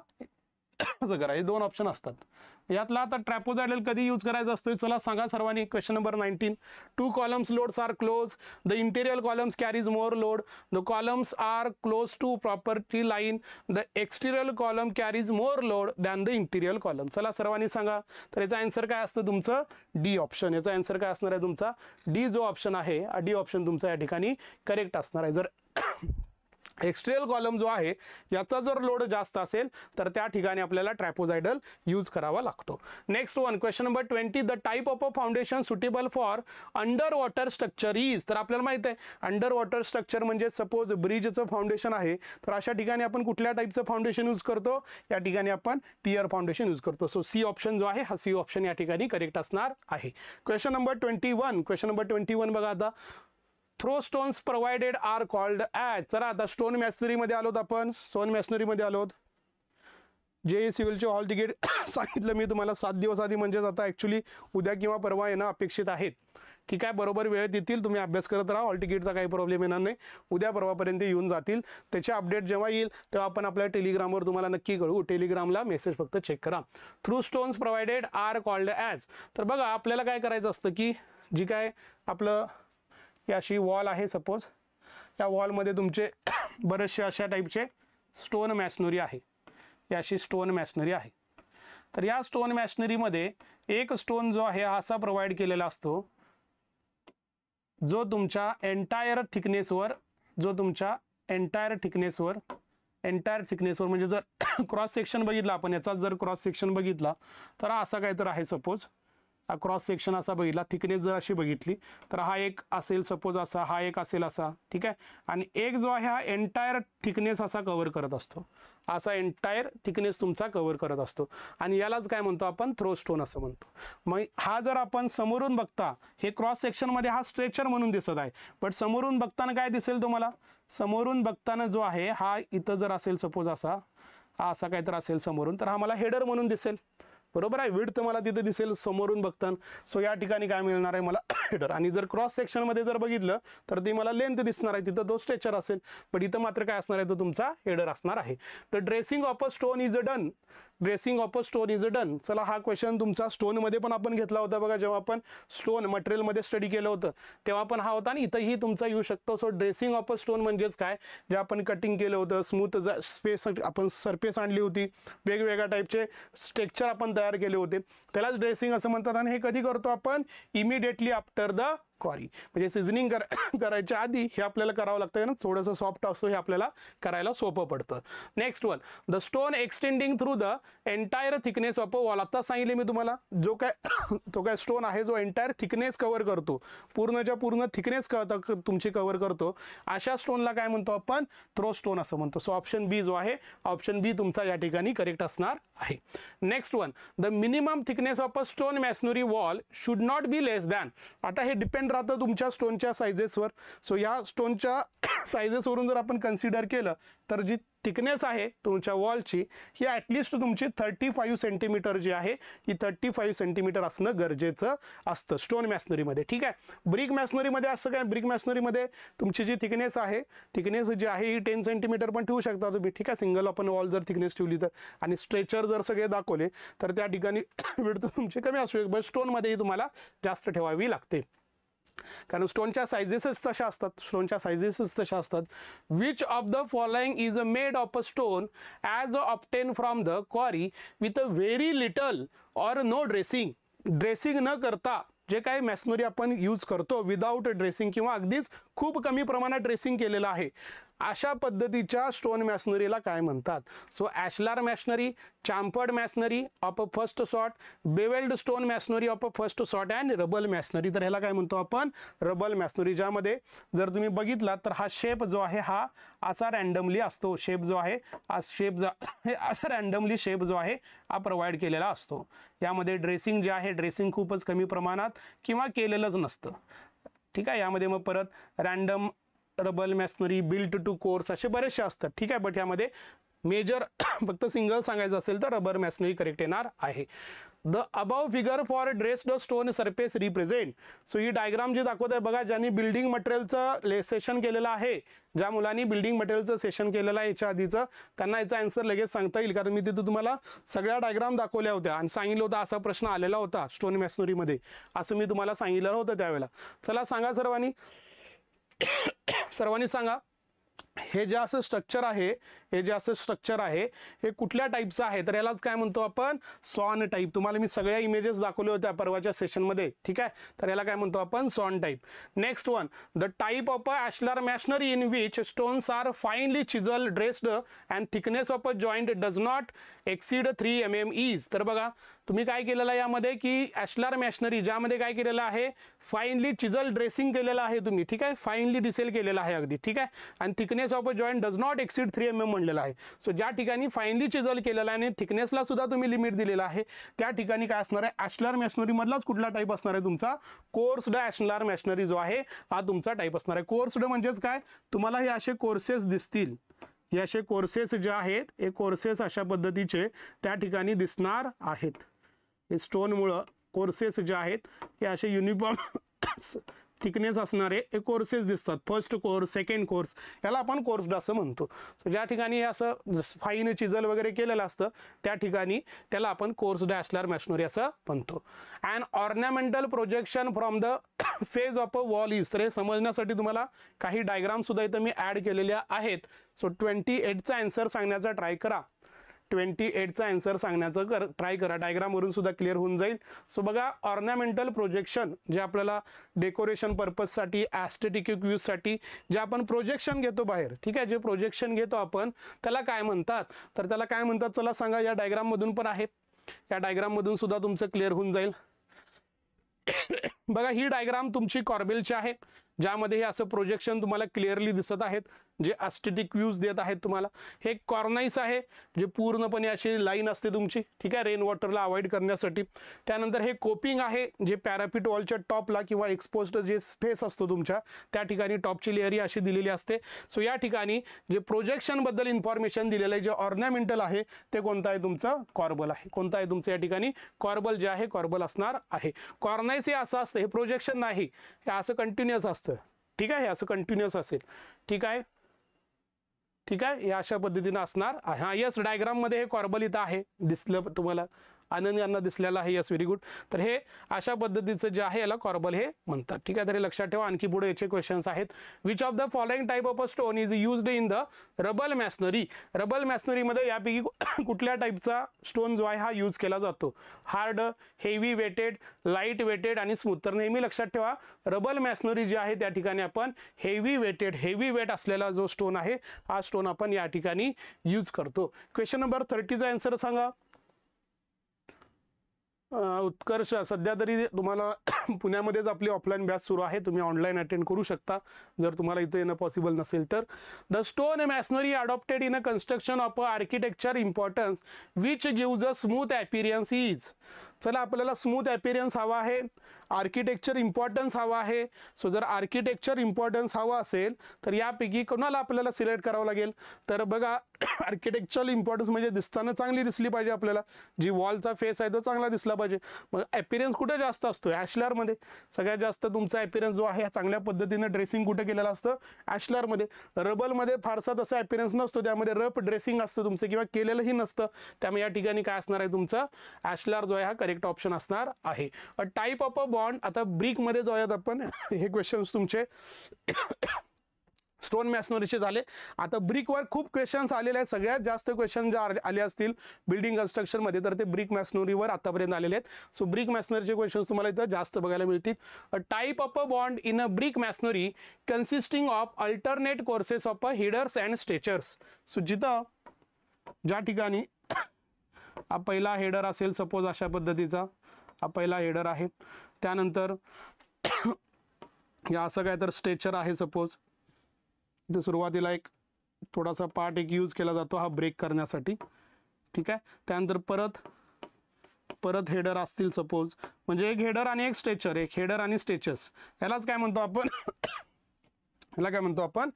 A: असं करा हे दोन ऑप्शन असतात यातला आता ट्रॅपोजायडल कधी यूज करायचं असतोय चला सांगा सर्वांनी question number nineteen two columns loads are close the interior columns carries more load the columns are close to property line the exterior column carries more load than the interior column चला सर्वांनी सांगा तर याचा answer काय असतं तुमचं D option याचा answer काय असणार आहे तुमचा डी जो ऑप्शन आहे डी ऑप्शन तुमचा या ठिकाणी करेक्ट असणार आहे जर एक्स्ट्रेल कॉलम जो आहे याचा जर लोड जास्त असेल तर त्या ठिकाणी आपल्याला ट्रॅपोझायडल यूज करावा लागतो next one question number twenty the type of a foundation suitable for under water structure is तर आपल्याला माहित आहे अंडर वॉटर स्ट्रक्चर म्हणजे सपोज ब्रिजचं फाउंडेशन आहे तर अशा ठिकाणी आपण कुठल्या टाईपचं फाउंडेशन यूज करतो या ठिकाणी आपण पियर फाउंडेशन यूज करतो सो सी ऑप्शन जो आहे हा सी ऑप्शन या ठिकाणी करेक्ट असणार आहे question number twenty one question number twenty one बघा आता through stones provided are called as चला आता स्टोन मॅसनरीमध्ये आलोत आपण स्टोन मॅसनरीमध्ये आलोत जे सिव्हिलचे हॉल तिकीट सांगितलं मी तुम्हाला सात दिवस आधी म्हणजेच आता ॲक्च्युली उद्या किंवा परवा येणं अपेक्षित आहेत ठीक आहे बरोबर वेळेत येतील तुम्ही अभ्यास करत राहा हॉल तिकीटचा काही प्रॉब्लेम येणार नाही उद्या परवापर्यंत येऊन जातील त्याचे अपडेट जेव्हा येईल तेव्हा आपण आपल्या टेलिग्रामवर तुम्हाला नक्की कळू टेलिग्रामला मेसेज फक्त चेक करा through stones provided are called as तर बघा आपल्याला काय करायचं असतं की जी काय आपलं ही अशी वॉल आहे सपोज या वॉलमध्ये तुमचे बरेचसे अशा टाईपचे स्टोन मॅशनरी आहे ही अशी स्टोन मॅशनरी आहे तर या स्टोन मॅशनरीमध्ये एक स्टोन जो आहे हा असा प्रोव्हाइड केलेला असतो जो तुमच्या एंटायर थिकनेसवर जो तुमच्या एंटायर थिकनेसवर एंटायर थिकनेसवर म्हणजे जर क्रॉस सेक्शन बघितला आपण याचा जर क्रॉस सेक्शन बघितला तर असा काहीतरी आहे सपोज हा क्रॉस सेक्शन असा बघितला थिकनेस जर अशी बघितली तर हा एक असेल सपोज असा हा एक असेल असा ठीक आहे आणि एक जो आहे हा एंटायर थिकनेस असा कवर करत असतो असा एंटायर थिकनेस तुमचा कवर करत असतो आणि यालाच काय म्हणतो आपण थ्रो स्टोन असं म्हणतो मग हा जर आपण समोरून बघता हे क्रॉस सेक्शनमध्ये हा स्ट्रेचर म्हणून दिसत आहे बट समोरून बघताना काय दिसेल तुम्हाला समोरून बघताना जो आहे हा इथं जर असेल सपोज असा हा असा काहीतरी असेल समोरून तर हा मला हेडर म्हणून दिसेल बरोबर आहे विड मला तिथं दिसेल समोरून बघताना सो या ठिकाणी काय मिळणार आहे मला हेडर आणि जर क्रॉस सेक्शन मध्ये जर बघितलं तर ती मला लेंथ दिसणार आहे तिथं तो स्ट्रेचर असेल पण इथं मात्र काय असणार आहे तो तुमचा हेडर असणार आहे तर dressing of a stone is a done dressing of a stone is a done चला हा क्वेश्चन तुमचा स्टोनमध्ये पण आपण घेतला होता बघा जेव्हा आपण स्टोन मटेरियलमध्ये स्टडी केलं होतं तेव्हा पण हा होता आणि इथंही तुमचा येऊ शकतो so dressing of a stone म्हणजेच काय जे आपण कटिंग केलं होतं स्मूथ स्पेस आपण सरफेस आणली होती वेगवेगळ्या टाईपचे स्ट्रक्चर आपण तयार केले होते त्यालाच ड्रेसिंग असं म्हणतात आणि हे कधी करतो आपण इमिडिएटली आफ्टर द क्वारी म्हणजे सिझनिंग कर करायच्या आधी हे आपल्याला करावं लागतं ना थोडंसं सॉफ्ट असतो हे आपल्याला करायला सोपं पडतं next one the stone extending through the entire thickness of a wall आता सांगितले मी तुम्हाला जो काय तो काय स्टोन आहे जो एंटायर थिकनेस कव्हर करतो पूर्णच्या पूर्ण थिकनेस क तुमची कव्हर करतो अशा स्टोनला काय म्हणतो आपण थ्रो स्टोन असं म्हणतो सो ऑप्शन बी जो आहे ऑप्शन बी तुमचा या ठिकाणी करेक्ट असणार आहे next one the minimum thickness of a stone masonry wall should not be less than आता हे डिपेंड राहतं तुमच्या स्टोनच्या सायझेसवर सो या स्टोनच्या सायझेसवरून जर आपण कन्सिडर केलं तर जी थिकनेस आहे तुमच्या वॉलची ही ॲटलिस्ट तुमची थर्टी फाईव्ह सेंटीमीटर जी आहे ही थर्टी फाईव्ह सेंटीमीटर असणं गरजेचं असतं स्टोन मॅशनरीमध्ये ठीक आहे ब्रिक मॅशनरीमध्ये असं काय ब्रिक मॅशनरीमध्ये तुमची जी थिकनेस आहे थिकनेस जी आहे ही टेन सेंटीमीटर पण ठेवू शकता तुम्ही ठीक आहे सिंगल आपण वॉल जर थिकनेस ठेवली तर आणि स्ट्रेचर जर सगळे दाखवले तर त्या ठिकाणी विडतो तुमची कमी असू शकते बट स्टोनमध्येही तुम्हाला जास्त ठेवावी लागते कारण स्टोनच्या सायझेसच तशा असतात स्टोनच्या सायझेसच तशा असतात which of the following is a made of a stone as a obtained from the quarry with a very little or no dressing dressing न करता जे काही मॅसनरी आपण यूज करतो विदाऊट ड्रेसिंग किंवा अगदीच खूप कमी प्रमाणात ड्रेसिंग केलेलं आहे अशा पद्धतीच्या स्टोन मॅशनरीला काय म्हणतात so ashlar masonry chamfered masonry of a first sort bevelled stone masonry of a first sort and rubble masonry तर ह्याला काय म्हणतो आपण रबल मॅसनरी ज्यामध्ये जर तुम्ही बघितला तर हा शेप जो आहे हा असा रँडमली असतो शेप जो आहे हा शेप जो असा रँडमली शेप जो आहे हा प्रोव्हाइड केलेला असतो यामध्ये ड्रेसिंग जे आहे ड्रेसिंग खूपच कमी प्रमाणात किंवा केलेलंच नसतं ठीक आहे यामध्ये मग परत रँडम रबल मॅसनरी बिल्ट टू कोर्स असे बरेचसे असतात ठीक आहे बट यामध्ये मेजर फक्त सिंगल सांगायचं असेल तर रबर मॅसनरी करेक्ट येणार आहे the above figure for dress the stone surface represent so ही डायग्राम जी दाखवत आहे बघा ज्यांनी बिल्डिंग मटेरियलचं ले सेशन केलेलं आहे ज्या मुलांनी बिल्डिंग मटेरियलचं सेशन केलेलं आहे याच्या आधीचं त्यांना याचा आन्सर लगेच सांगता येईल कारण मी तिथं तुम्हाला सगळ्या डायग्राम दाखवल्या होत्या आणि सांगितलं होतं असा प्रश्न आलेला होता स्टोन मॅसनरीमध्ये असं मी तुम्हाला सांगितलं होतं त्यावेळेला चला सांगा सर्वांनी सर्वांनी सांगा हे जे असं स्ट्रक्चर आहे हे जे असं स्ट्रक्चर आहे हे कुठल्या टाईपचं आहे तर यालाच काय म्हणतो आपण सॉन टाईप तुम्हाला मी सगळ्या इमेजेस दाखवल्या होत्या परवाच्या सेशनमध्ये ठीक आहे तर याला काय म्हणतो आपण sawn type next one the type of a ashlar masonry in which stones are finely chisel dressed and thickness of a joint does not exceed three M M is तर बघा तुम्ही काय केलेलं आहे यामध्ये की ॲशलार मॅशनरी ज्यामध्ये काय केलेलं आहे फाईनली चिजल ड्रेसिंग केलेलं आहे तुम्ही ठीक आहे फाईनली डिसेल केलेलं आहे अगदी ठीक आहे आणि thickness of a joint does not exceed three M M म्हणलेला आहे सो ज्या ठिकाणी फाईनली चिजल केलेलं आहे आणि थिकनेसला सुद्धा तुम्ही लिमिट दिलेला आहे त्या ठिकाणी काय असणार आहे ॲशलार मॅशनरीमधलाच कुठला टाईप असणार आहे तुमचा कोर्सड ॲशलार मॅशनरी जो आहे हा तुमचा टाईप असणार आहे कोर्सड म्हणजेच काय तुम्हाला हे असे कोर्सेस दिसतील हे असे कोर्सेस जे आहेत हे कोर्सेस अशा पद्धतीचे त्या ठिकाणी दिसणार आहेत हे स्टोनमुळं कोर्सेस जे आहेत हे असे युनिफॉर्म थिकनेस असणारे हे कोर्सेस दिसतात फर्स्ट कोर्स सेकंड कोर्स याला आपण कोर्सड असं म्हणतो ज्या ठिकाणी असं फाईन चिजल वगैरे केलेलं असतं त्या ठिकाणी त्याला आपण कोर्सड ॲशलर मॅशनरी असं म्हणतो and ornamental projection from the face of a wall is तर हे समजण्यासाठी तुम्हाला काही डायग्रामसुद्धा इथं मी ॲड केलेल्या आहेत सो ट्वेंटी एटचा अँसर सांगण्याचा ट्राय करा ट्वेंटी चा आन्सर सांगण्याचं कर ट्राय करा डायग्रामवरून सुद्धा क्लिअर होऊन जाईल सो बघा ऑर्नामेंटल प्रोजेक्शन जे आपल्याला डेकोरेशन पर्पजसाठी यूज साठी जे आपण प्रोजेक्शन घेतो बाहेर ठीक आहे जे प्रोजेक्शन घेतो आपण त्याला काय म्हणतात तर त्याला काय म्हणतात चला सांगा या मधून पण आहे या मधून सुद्धा तुमचं क्लिअर होऊन जाईल बघा ही डायग्राम तुमची कॉर्बेलची आहे ज्यामध्ये हे असं प्रोजेक्शन तुम्हाला क्लिअरली दिसत आहेत जे अस्टेटिक व्ह्यूज देत आहेत तुम्हाला हे कॉर्नाईस आहे जे पूर्णपणे अशी लाईन असते तुमची ठीक आहे रेन वॉटरला अवॉइड करण्यासाठी त्यानंतर हे कोपिंग आहे जे पॅरापिट वॉलच्या टॉपला किंवा एक्सपोज्ड जे स्पेस असतो तुमच्या त्या ठिकाणी टॉपची लेअरी अशी दिलेली असते सो या ठिकाणी जे प्रोजेक्शनबद्दल इन्फॉर्मेशन दिलेलं आहे जे ऑर्नामेंटल आहे ते कोणतं आहे तुमचं कॉर्बल आहे कोणतं आहे तुमचं या ठिकाणी कॉर्बल जे आहे कॉर्बल असणार आहे कॉर्नाईस हे असं असतं हे प्रोजेक्शन नाही हे असं कंटिन्युअस असतं ठीक आहे असं कंटिन्युअस असेल ठीक आहे ठीक आहे या अशा पद्धतीनं असणार हा यस मध्ये हे कॉर्बल इथं आहे दिसलं तुम्हाला आनंद यांना दिसलेला आहे यस व्हेरी गुड तर हे अशा पद्धतीचं जे आहे याला कॉर्बल हे म्हणतात ठीक आहे तरी लक्षात ठेवा आणखी पुढे याचे क्वेश्चन्स आहेत which of the following type of a stone is used in the rubble masonry rubble मॅसनरीमध्ये यापैकी कुठल्या टाईपचा स्टोन जो आहे हा यूज केला जातो hard heavy weighted light weighted आणि स्मूथ तर नेहमी लक्षात ठेवा रबल मॅसनरी जी आहे त्या ठिकाणी आपण हेवी वेटेड हेवी वेट असलेला जो स्टोन आहे हा स्टोन आपण या ठिकाणी यूज करतो क्वेश्चन नंबर थर्टीचा आन्सर सांगा उत्कर्ष सध्या तरी तुम्हाला पुण्यामध्येच आपली ऑफलाईन बॅच सुरू आहे तुम्ही ऑनलाईन अटेंड करू शकता जर तुम्हाला इथं येणं पॉसिबल नसेल तर the stone masonry adopted in a construction of a architecture importance which gives a smooth appearance is चला आपल्याला स्मूथ ॲपिरियन्स हवा आहे आर्किटेक्चर इम्पॉर्टन्स हवा आहे सो जर आर्किटेक्चर इम्पॉर्टन्स हवा असेल तर यापैकी कोणाला आपल्याला सिलेक्ट करावं लागेल तर बघा आर्किटेक्चरल इम्पॉर्टन्स म्हणजे दिसताना चांगली दिसली पाहिजे आपल्याला जी वॉलचा फेस आहे तो चांगला दिसला पाहिजे मग ॲपिरियन्स कुठे जास्त असतो ॲशलरमध्ये सगळ्यात जास्त तुमचा ॲपिरियन्स जो आहे चांगल्या पद्धतीनं ड्रेसिंग कुठे केलेला असतं ॲशलरमध्ये रबलमध्ये फारसा तसा ॲपिरियन्स नसतो त्यामध्ये रफ ड्रेसिंग असतं तुमचं किंवा केलेलंही नसतं त्यामुळे या ठिकाणी काय असणार आहे तुमचा ॲशलर जो आहे हा करेक्ट ऑप्शन असणार आहे a type of a bond आता ब्रिकमध्ये जाऊयात आपण हे क्वेश्चन्स तुमचे स्टोन मॅसनरीचे झाले आता ब्रिकवर खूप क्वेश्चन्स आलेले आहेत सगळ्यात जास्त क्वेश्चन ज्या आले असतील बिल्डिंग मध्ये तर ते ब्रिक मॅसनरीवर आतापर्यंत आलेले आहेत सो ब्रिक मॅसनरीचे क्वेश्चन्स तुम्हाला इथं जास्त बघायला मिळतील a type of a bond in a brick masonry consisting of alternate courses of a headers and stretchers so जिथं ज्या ठिकाणी हा पहिला हेडर असेल सपोज अशा पद्धतीचा हा पहिला हेडर आहे त्यानंतर या असं काय तर स्ट्रेचर आहे सपोज इथे सुरुवातीला एक थोडासा पार्ट एक यूज केला जातो हा ब्रेक करण्यासाठी ठीक आहे त्यानंतर परत परत हेडर असतील सपोज म्हणजे एक हेडर आणि एक स्ट्रेचर एक हेडर आणि स्ट्रेचेस यालाच काय म्हणतो आपण याला काय म्हणतो आपण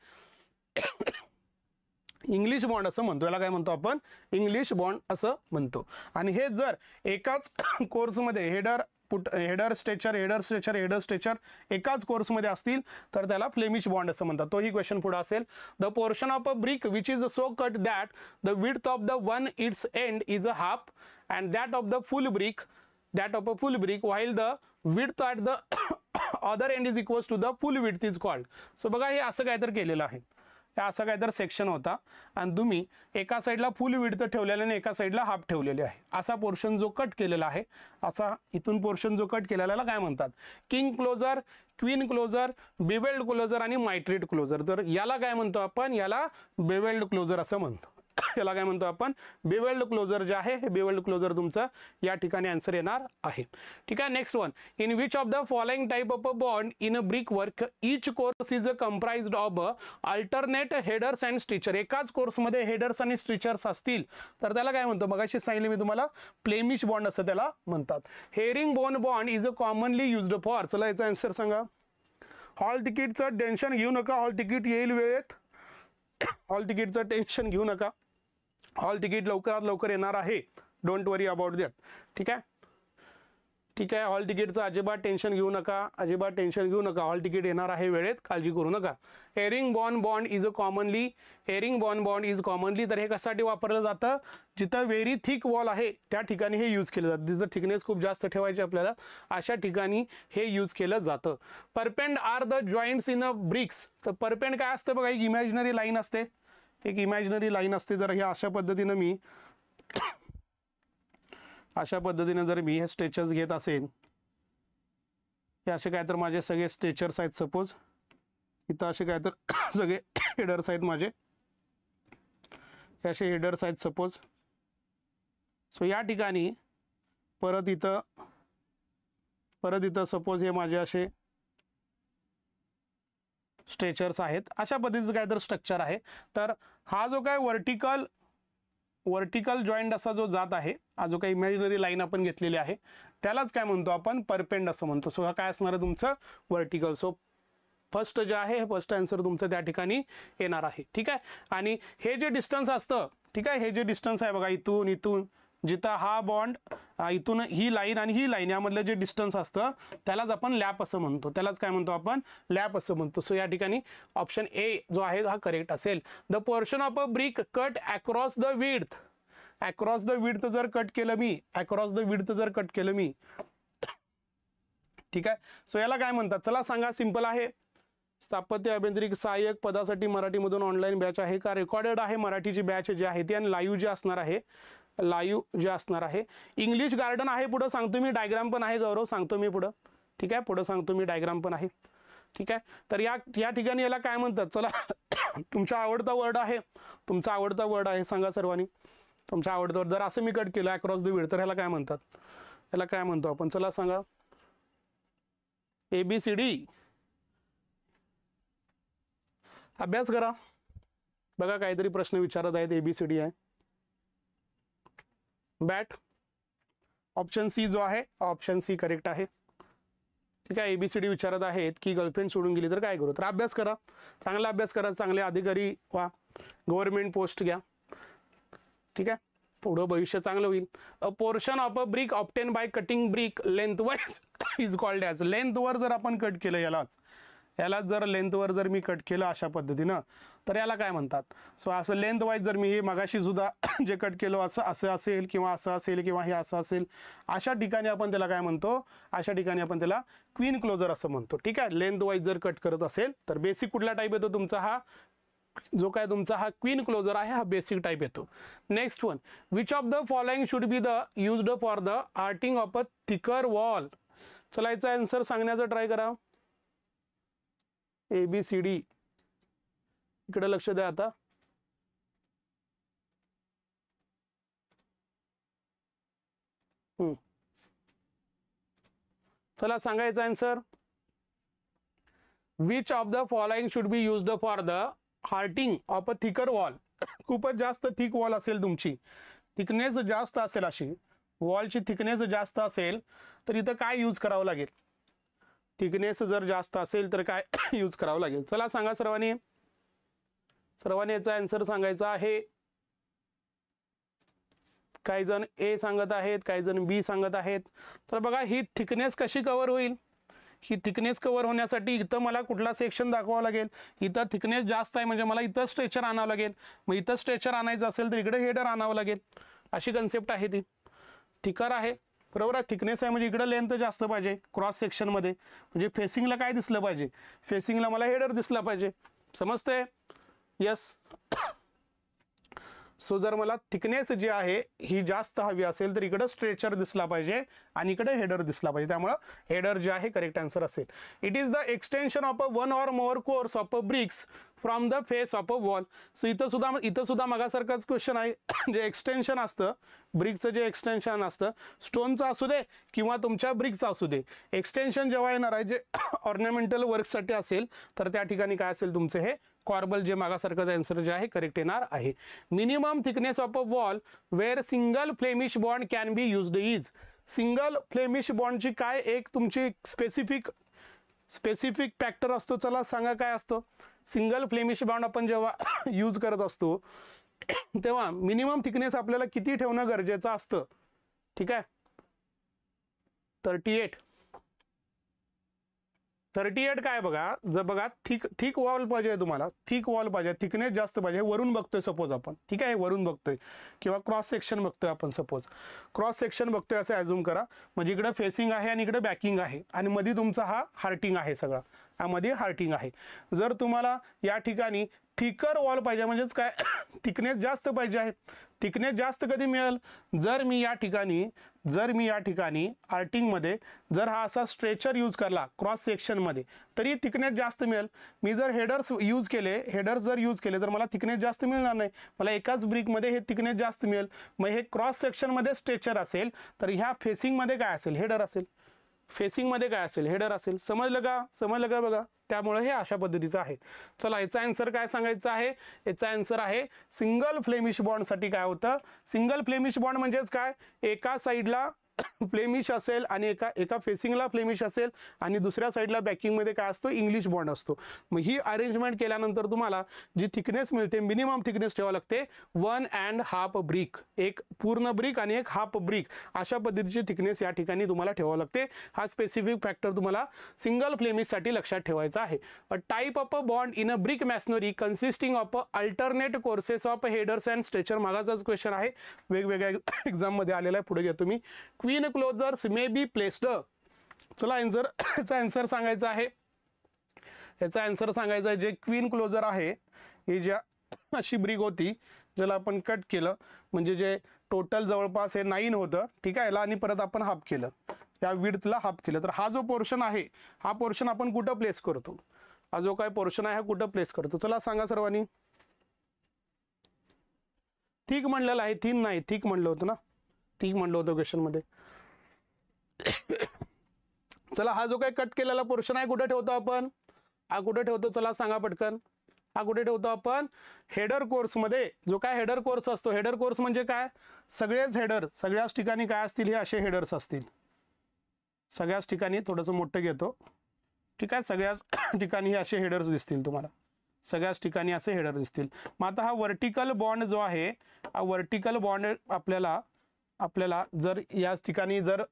A: इंग्लिश बॉन्ड असं म्हणतो याला काय म्हणतो आपण इंग्लिश बॉन्ड असं म्हणतो आणि हे जर एकाच कोर्समध्ये header put header stretcher header stretcher header stretcher एकाच कोर्समध्ये असतील तर त्याला फ्लेमिश बॉन्ड असं म्हणतात तोही क्वेश्चन पुढे असेल the portion of a brick which is so cut that the width of the one its end is a half and that of the full brick that of a full brick while the width at the other end is equal to the full width is called so बघा हे असं काय तर केलेलं आहे असं काय तर सेक्शन होता आणि तुम्ही एका साईडला फुल विडतं ठेवलेलं आणि एका साईडला हाफ ठेवलेली आहे असा पोर्शन जो कट केलेला आहे असा इथून पोर्शन जो कट केलेला काय म्हणतात king closure queen closure bevelled closure आणि मायट्रेट क्लोजर तर याला काय म्हणतो आपण याला बेवेल्ड क्लोजर असं म्हणतो याला काय म्हणतो आपण बेवेल्ड क्लोजर जे आहे हे बेवेल्ड क्लोजर तुमचं या ठिकाणी आन्सर येणार आहे ठीक आहे next one in which of the following type of a bond in a brick work each course is a comprise of a alternate headers and stretcher एकाच कोर्समध्ये हेडर्स आणि स्ट्रिचर्स असतील तर त्याला काय म्हणतो मघाशी सांगितले मी तुम्हाला प्लेमिश बॉन्ड असं त्याला म्हणतात herring bone bond is a commonly used for चला याचा आन्सर सांगा हॉल तिकीटचं टेन्शन घेऊ नका हॉल तिकीट येईल वेळेत हॉल तिकीटचं टेन्शन घेऊ नका हॉल तिकीट लवकरात लवकर येणार आहे डोंट वरी अबाउट दॅट ठीक आहे ठीक आहे हॉल तिकीटचं अजिबात टेन्शन घेऊ नका अजिबात टेन्शन घेऊ नका हॉल तिकीट येणार आहे वेळेत काळजी करू नका herring bone bond is a commonly herring bone bond is commonly तर हे कशासाठी वापरलं जातं जिथं व्हेरी थिक वॉल आहे त्या ठिकाणी हे यूज केलं जातं जिथं थिकनेस खूप जास्त ठेवायची आपल्याला अशा ठिकाणी हे यूज केलं जातं perpend are the joints in a bricks तर परपेंड काय असतं बघा एक इमॅजिनरी लाईन असते एक इमॅजिनरी लाईन असते जर ह्या अशा पद्धतीनं मी अशा पद्धतीनं जर मी हे स्ट्रेचर्स घेत असेल हे असे काय तर माझे सगळे स्ट्रेचर्स आहेत सपोज इथं असे काय तर सगळे हेडर्स आहेत माझे हे असे हेडर्स आहेत सपोज सो या ठिकाणी परत इथं परत इथं सपोज हे माझे असे स्ट्रेचर्स आहेत अशा पद्धतीचं काय तर स्ट्रक्चर आहे तर हा जो काय वर्टिकल वर्टिकल जॉईंट असा जो जात आहे हा जो काही इमॅजिनरी लाईन आपण घेतलेली आहे त्यालाच काय म्हणतो आपण परपेंड असं म्हणतो सो हा काय असणार आहे तुमचं वर्टिकल सो फर्स्ट जे आहे हे फर्स्ट आन्सर तुमचं त्या ठिकाणी येणार आहे ठीक आहे आणि हे जे डिस्टन्स असतं ठीक आहे हे जे डिस्टन्स आहे बघा इथून इथून जिथं हा बॉन्ड इथून ही लाईन आणि ही लाईन यामधलं जे डिस्टन्स असतं त्यालाच आपण लॅप असं म्हणतो त्यालाच काय म्हणतो आपण लॅप असं म्हणतो सो या ठिकाणी ऑप्शन ए जो आहे हा करेक्ट असेल the portion of a brick cut across the width across the width जर कट केलं मी अक्रॉस द विड्थ जर कट केलं मी ठीक आहे सो याला काय म्हणतात चला सांगा सिंपल आहे स्थापत्य अभियांत्रिक सहाय्यक पदासाठी मराठीमधून ऑनलाईन बॅच आहे का रेकॉर्डेड आहे मराठीची बॅच जी आहे ती आणि लाईव्ह जी असणार आहे लाईव्ह जे असणार आहे इंग्लिश गार्डन आहे पुढं सांगतो मी डायग्राम पण आहे गौरव सांगतो मी पुढं ठीक आहे पुढं सांगतो मी डायग्राम पण आहे ठीक आहे तर या या ठिकाणी याला काय म्हणतात चला तुमचा आवडता वर्ड आहे तुमचा आवडता वर्ड आहे सांगा सर्वांनी तुमचा आवडता वर्ड जर असं मी कट केलं अक्रॉस द वीड तर ह्याला काय म्हणतात याला काय म्हणतो आपण चला सांगा ए बी सी डी अभ्यास करा बघा काहीतरी प्रश्न विचारत आहेत ए बी सी डी आहे बॅट ऑप्शन सी जो आहे ऑप्शन सी करेक्ट आहे ठीक आहे एबीसीडी विचारत आहेत की गर्लफ्रेंड सोडून गेली तर काय करू तर अभ्यास करा चांगला अभ्यास करा चांगले अधिकारी व्हा गव्हर्नमेंट पोस्ट घ्या ठीक आहे पुढं भविष्य चांगलं होईल a portion of a brick obtained by cutting brick length wise is called as लेंथवर जर आपण कट केलं यालाच याला जर लेंथवर जर मी कट केलं अशा पद्धतीनं तर याला काय म्हणतात सो असं लेंथ जर मी हे सुद्धा जे कट केलं असं असं असेल किंवा असं असेल किंवा हे असं असेल अशा ठिकाणी आपण त्याला काय म्हणतो अशा ठिकाणी आपण त्याला क्वीन क्लोजर असं म्हणतो ठीक आहे लेंथ वाईज जर कट करत असेल तर बेसिक कुठला टाईप येतो तुमचा हा जो काय तुमचा हा क्वीन क्लोजर आहे हा बेसिक टाईप येतो next one which of the following should be the used for the hearting of a thicker wall चला याचा आन्सर सांगण्याचा ट्राय करा ए बी सी डी इकडे लक्ष द्या आता चला सांगायचं answer which of the following should be use for the hearting of a thicker wall खूपच जास्त थिक वॉल असेल तुमची थिकनेस जास्त असेल अशी वॉलची थिकनेस जास्त असेल तर इथं काय यूज करावं लागेल थिकनेस जर जास्त असेल तर काय यूज करावं लागेल चला सांगा सर्वांनी सर्वांनी याचा अँसर सांगायचा आहे काही जण ए सांगत आहेत काही जण बी सांगत आहेत तर बघा ही थिकनेस कशी कव्हर होईल ही थिकनेस कव्हर होण्यासाठी इथं मला कुठला सेक्शन दाखवावा लागेल इथं थिकनेस जास्त आहे म्हणजे मला इथं स्ट्रेचर आणावं लागेल मग इथं स्ट्रेचर आणायचं असेल तर इकडे हेडर आणावं लागेल अशी कन्सेप्ट आहे ती थिकर आहे बरोबर आहे थिकनेस आहे म्हणजे इकडं लेंथ जास्त पाहिजे क्रॉस सेक्शनमध्ये म्हणजे फेसिंगला काय दिसलं पाहिजे फेसिंगला मला हेडर दिसला पाहिजे समजते यस सो जर मला थिकनेस जी आहे ही जास्त हवी असेल तर इकडं स्ट्रेचर दिसला पाहिजे आणि इकडे हेडर दिसला पाहिजे त्यामुळं हेडर जे आहे करेक्ट आन्सर असेल it is the extension of a one or more course of a bricks from the face of a wall so इथं सुद्धा इथं सुद्धा मागासारखाच क्वेश्चन आहे जे एक्सटेन्शन असतं ब्रिकचं जे एक्सटेन्शन असतं स्टोनचं असू दे किंवा तुमच्या ब्रिकचं असू दे एक्सटेन्शन जेव्हा येणार आहे जे ऑर्नामेंटल वर्कसाठी असेल तर त्या ठिकाणी काय असेल तुमचं हे कॉर्बल जे मागासारखंच आन्सर जे आहे करेक्ट येणार आहे minimum thickness of a wall where single Flemish bond can be used is single Flemish बॉन्डची काय एक तुमची स्पेसिफिक स्पेसिफिक फॅक्टर असतो चला सांगा काय असतं सिंगल फ्लेमिश बाउंड आपण जेव्हा यूज करत असतो तेव्हा मिनिमम थिकनेस आपल्याला किती ठेवणं गरजेचं असतं ठीक आहे थर्टी एट थर्टी एट काय बघा जर बघा थिक थिक वॉल पाहिजे तुम्हाला थिक वॉल पाहिजे थिकनेस जास्त पाहिजे वरून बघतोय सपोज आपण ठीक आहे वरून बघतोय किंवा क्रॉस सेक्शन बघतोय आपण सपोज क्रॉस सेक्शन बघतोय असं ॲझूम करा म्हणजे इकडं फेसिंग आहे आणि इकडे बॅकिंग आहे आणि मध्ये तुमचा हा हार्टिंग आहे सगळा यामध्ये हार्टिंग आहे जर तुम्हाला या ठिकाणी थिकर वॉल पाहिजे म्हणजेच काय थिकनेस जास्त पाहिजे आहे थिकनेस जास्त कधी मिळेल जर मी या ठिकाणी जर मी या ठिकाणी आर्टिंगमध्ये जर हा असा स्ट्रेचर यूज करला क्रॉस सेक्शनमध्ये तरी थिकनेस जास्त मिळेल मी जर हेडर्स यूज केले हेडर्स जर यूज केले तर मला थिकनेस जास्त मिळणार नाही मला एकाच ब्रिकमध्ये हे थिकनेस जास्त मिळेल मग हे क्रॉस सेक्शनमध्ये स्ट्रेचर असेल तर ह्या फेसिंगमध्ये काय असेल हेडर असेल फेसिंगमध्ये काय असेल हेडर असेल समजलं का समजलं का बघा त्यामुळे हे अशा पद्धतीचं आहे चला याचा आन्सर काय सांगायचं आहे याचा आन्सर आहे सिंगल फ्लेमिश बॉन्डसाठी काय होतं सिंगल फ्लेमिश बॉन्ड म्हणजेच काय एका साईडला फ्लेमिश असेल आणि एका एका फेसिंगला फ्लेमिश असेल आणि दुसऱ्या साईडला बॅकिंगमध्ये काय असतो इंग्लिश बॉन्ड असतो मग ही अरेंजमेंट केल्यानंतर तुम्हाला जी थिकनेस मिळते मिनिमम थिकनेस ठेवावं लागते वन अँड हाफ ब्रिक एक पूर्ण ब्रिक आणि एक हाफ ब्रिक अशा पद्धतीची थिकनेस या ठिकाणी तुम्हाला ठेवावं लागते हा स्पेसिफिक फॅक्टर तुम्हाला सिंगल फ्लेमिशसाठी लक्षात ठेवायचा आहे a type of a bond in a brick masonry consisting of a alternate courses of headers and stretcher मागाचाच क्वेश्चन आहे वेगवेगळ्या एक्झाममध्ये आलेला आहे पुढे घ्या तुम्ही queen closures may be placed चला आन्सर याचा अन्सर सांगायचा आहे याचा अन्सर सांगायचा आहे जे क्वीन क्लोजर आहे ही ज्या अशी ब्रिग होती ज्याला आपण कट केलं म्हणजे जे टोटल जवळपास हे नाईन होतं ठीक आहे याला आणि परत आपण हाफ केलं या विडथला हाफ केलं तर हा जो पोर्शन आहे हा पोर्शन आपण कुठं प्लेस करतो हा जो काय पोर्शन आहे हा कुठं प्लेस करतो चला सांगा सर्वांनी ठीक म्हणलेलं आहे थीन नाही ठीक म्हणलं होतं ना ती म्हणलं होतं मध्ये चला हा जो काही कट केलेला पोर्शन आहे कुठे ठेवतो आपण हा कुठे ठेवतो चला सांगा पटकन हा कुठे ठेवतो आपण हेडर कोर्समध्ये जो काय हेडर कोर्स असतो हेडर कोर्स म्हणजे काय सगळेच हेडर सगळ्याच ठिकाणी काय असतील हे असे हेडर्स असतील सगळ्याच ठिकाणी थोडंसं मोठं घेतो ठीक आहे सगळ्याच ठिकाणी हे असे हेडर्स दिसतील तुम्हाला सगळ्याच ठिकाणी असे हेडर दिसतील मग आता हा व्हर्टिकल बॉन्ड जो आहे हा व्हर्टिकल बॉन्ड आपल्याला आपल्याला जर याच ठिकाणी जर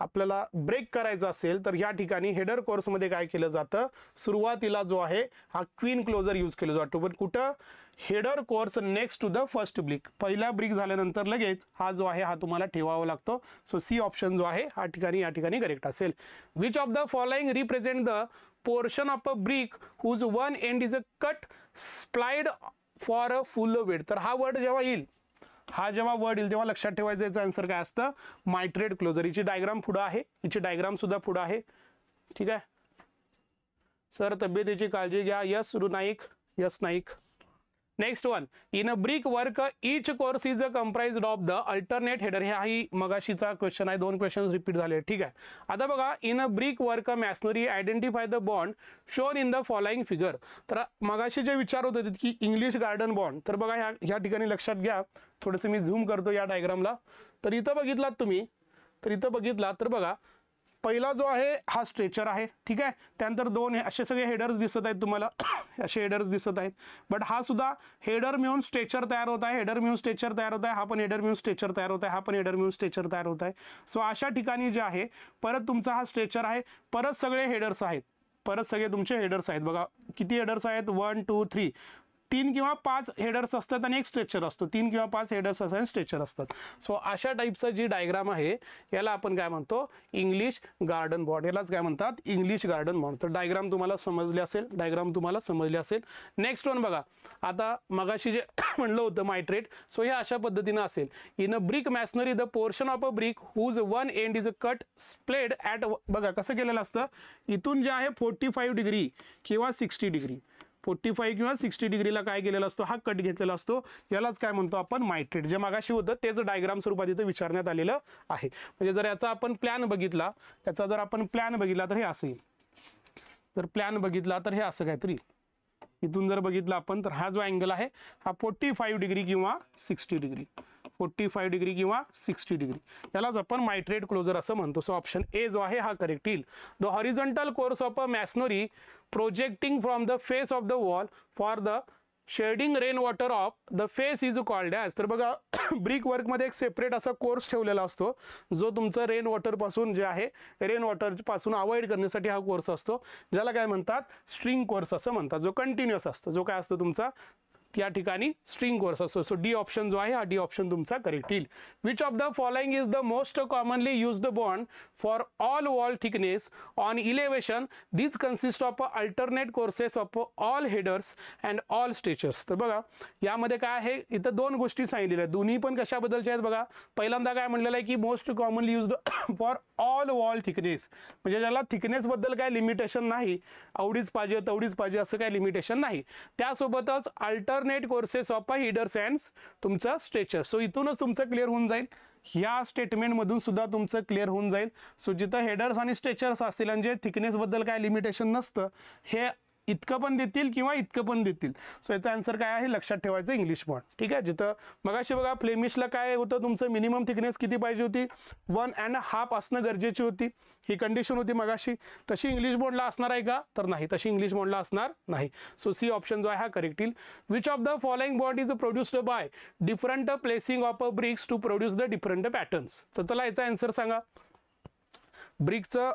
A: आपल्याला ब्रेक करायचं असेल तर या ठिकाणी हेडर कोर्समध्ये काय केलं जातं सुरुवातीला जो आहे हा क्वीन क्लोजर यूज केला जातो पण कुठं header course next to the first brick पहिला ब्रिक झाल्यानंतर लगेच हा जो आहे हा तुम्हाला ठेवावा लागतो सो सी ऑप्शन जो आहे हा ठिकाणी या ठिकाणी करेक्ट असेल which of the following represent the portion of a brick whose one end is a cut splayed for a full width तर हा वर्ड जेव्हा येईल हा जेव्हा वर्ड येईल तेव्हा लक्षात ठेवायचं याचं आन्सर काय असतं मायट्रेड क्लोजर हिची डायग्राम पुढं आहे हिची डायग्राम सुद्धा पुढं आहे ठीक आहे सर तब्येतीची काळजी घ्या यस रु Naik yes Naik next one in a brick work each course is a comprise of the alternate header ह्याही मगाशीचा क्वेश्चन आहे दोन क्वेश्चन रिपीट झाले ठीक आहे आता बघा in a brick work masonry identify the bond shown in the following figure तर मगाशी जे विचार होत होते की इंग्लिश गार्डन बॉन्ड तर बघा ह्या ह्या ठिकाणी लक्षात घ्या थोडंसं मी झूम करतो या डायग्रामला तर इथं बघितलात तुम्ही तर इथं बघितलात तर बघा पहिला जो आहे हा स्ट्रेचर आहे ठीक आहे त्यानंतर दोन असे सगळे हेडर्स दिसत आहेत तुम्हाला असे हेडर्स दिसत आहेत बट हा सुद्धा हेडर मिळून स्ट्रेचर तयार होत आहे हेडर मिळून स्ट्रेचर तयार होत आहे हा पण हेडर मिळून स्ट्रेचर तयार होत आहे हा पण हेडर मिळून स्ट्रेचर तयार होत आहे सो अशा ठिकाणी जे आहे परत तुमचा हा स्ट्रेचर आहे परत सगळे हेडर्स आहेत परत सगळे तुमचे हेडर्स आहेत बघा किती हेडर्स आहेत वन टू थ्री तीन किंवा पाच हेडर्स असतात आणि एक स्ट्रेचर असतो तीन किंवा पाच हेडर्स असतात आणि स्ट्रेचर असतात सो अशा टाईपचा जी डायग्राम आहे याला आपण काय म्हणतो इंग्लिश गार्डन बॉर्ड यालाच काय म्हणतात इंग्लिश गार्डन बॉर्ड तर डायग्राम तुम्हाला समजले असेल डायग्राम तुम्हाला समजले असेल नेक्स्ट वन बघा आता मगाशी जे म्हणलं होतं मायट्रेट सो हे अशा पद्धतीनं असेल in a brick masonry the portion of a brick whose one end is a cut splayed at बघा कसं केलेलं असतं इथून जे आहे फोर्टी फाईव्ह डिग्री किंवा सिक्स्टी डिग्री फोर्टी फाईव्ह किंवा सिक्स्टी डिग्रीला काय केलेला असतो हा कट घेतलेला असतो यालाच काय म्हणतो आपण मायट्रेट जे मागाशी होतं तेच डायग्राम स्वरूपात इथं विचारण्यात आलेलं आहे म्हणजे जर याचा आपण प्लॅन बघितला त्याचा जर आपण प्लॅन बघितला तर हे असं येईल जर प्लॅन बघितला तर हे असं काहीतरी इथून जर बघितलं आपण तर हा जो अँगल आहे हा फोर्टी फाईव्ह डिग्री किंवा sixty degree forty five degree किंवा सिक्स्टी डिग्री यालाच आपण मायट्रेट क्लोजर असं म्हणतो सो ऑप्शन ए जो आहे हा करेक्ट येईल the horizontal course of a masonry projecting from the face of the wall for the shedding rain water of the face is called as तर बघा ब्रिक वर्कमध्ये एक सेपरेट असा कोर्स ठेवलेला असतो जो तुमचं रेन वॉटरपासून जे आहे रेन वॉटरपासून अवॉइड करण्यासाठी हा कोर्स असतो ज्याला काय म्हणतात स्ट्रिंग कोर्स असं म्हणतात जो कंटिन्युअस असतो जो काय असतो तुमचा त्या ठिकाणी स्ट्रिंग कोर्स असतो सो डी ऑप्शन जो आहे हा डी ऑप्शन तुमचा करेक्ट येईल which of the following is the most commonly use the bond for all wall thickness on elevation this consist of alternate courses of all headers and all stretchers तर बघा यामध्ये काय आहे इथं दोन गोष्टी सांगितलेल्या आहेत दोन्ही पण कशाबद्दलच्या आहेत बघा पहिल्यांदा काय म्हणलेलं आहे की most commonly use for all wall thickness म्हणजे ज्याला थिकनेसबद्दल काय लिमिटेशन नाही आवडीच पाहिजे तेवढीच पाहिजे असं काय लिमिटेशन नाही त्यासोबतच alternate courses of a headers and तुमचं स्ट्रेचर सो इथूनच तुमचं क्लिअर होऊन जाईल ह्या स्टेटमेंटमधून सुद्धा तुमचं क्लिअर होऊन जाईल सो जिथं हेडर्स आणि स्ट्रेचर्स असतील म्हणजे थिकनेसबद्दल काय लिमिटेशन नसतं हे इतकं पण देतील किंवा इतकं पण देतील सो याचा आन्सर काय आहे लक्षात ठेवायचं इंग्लिश बॉन्ड ठीक आहे जिथं मगाशी बघा फ्लेमिशला काय होतं तुमचं मिनिमम थिकनेस किती पाहिजे होती वन अँड हाफ असणं गरजेची होती ही कंडिशन होती मगाशी तशी इंग्लिश बोर्डला असणार आहे का तर नाही तशी इंग्लिश बोर्डला असणार नाही सो सी ऑप्शन जो आहे हा करेक्ट येईल which of the following bond is produced by different placing of a bricks to produce the different patterns तर चला याचा आन्सर सांगा ब्रिकचं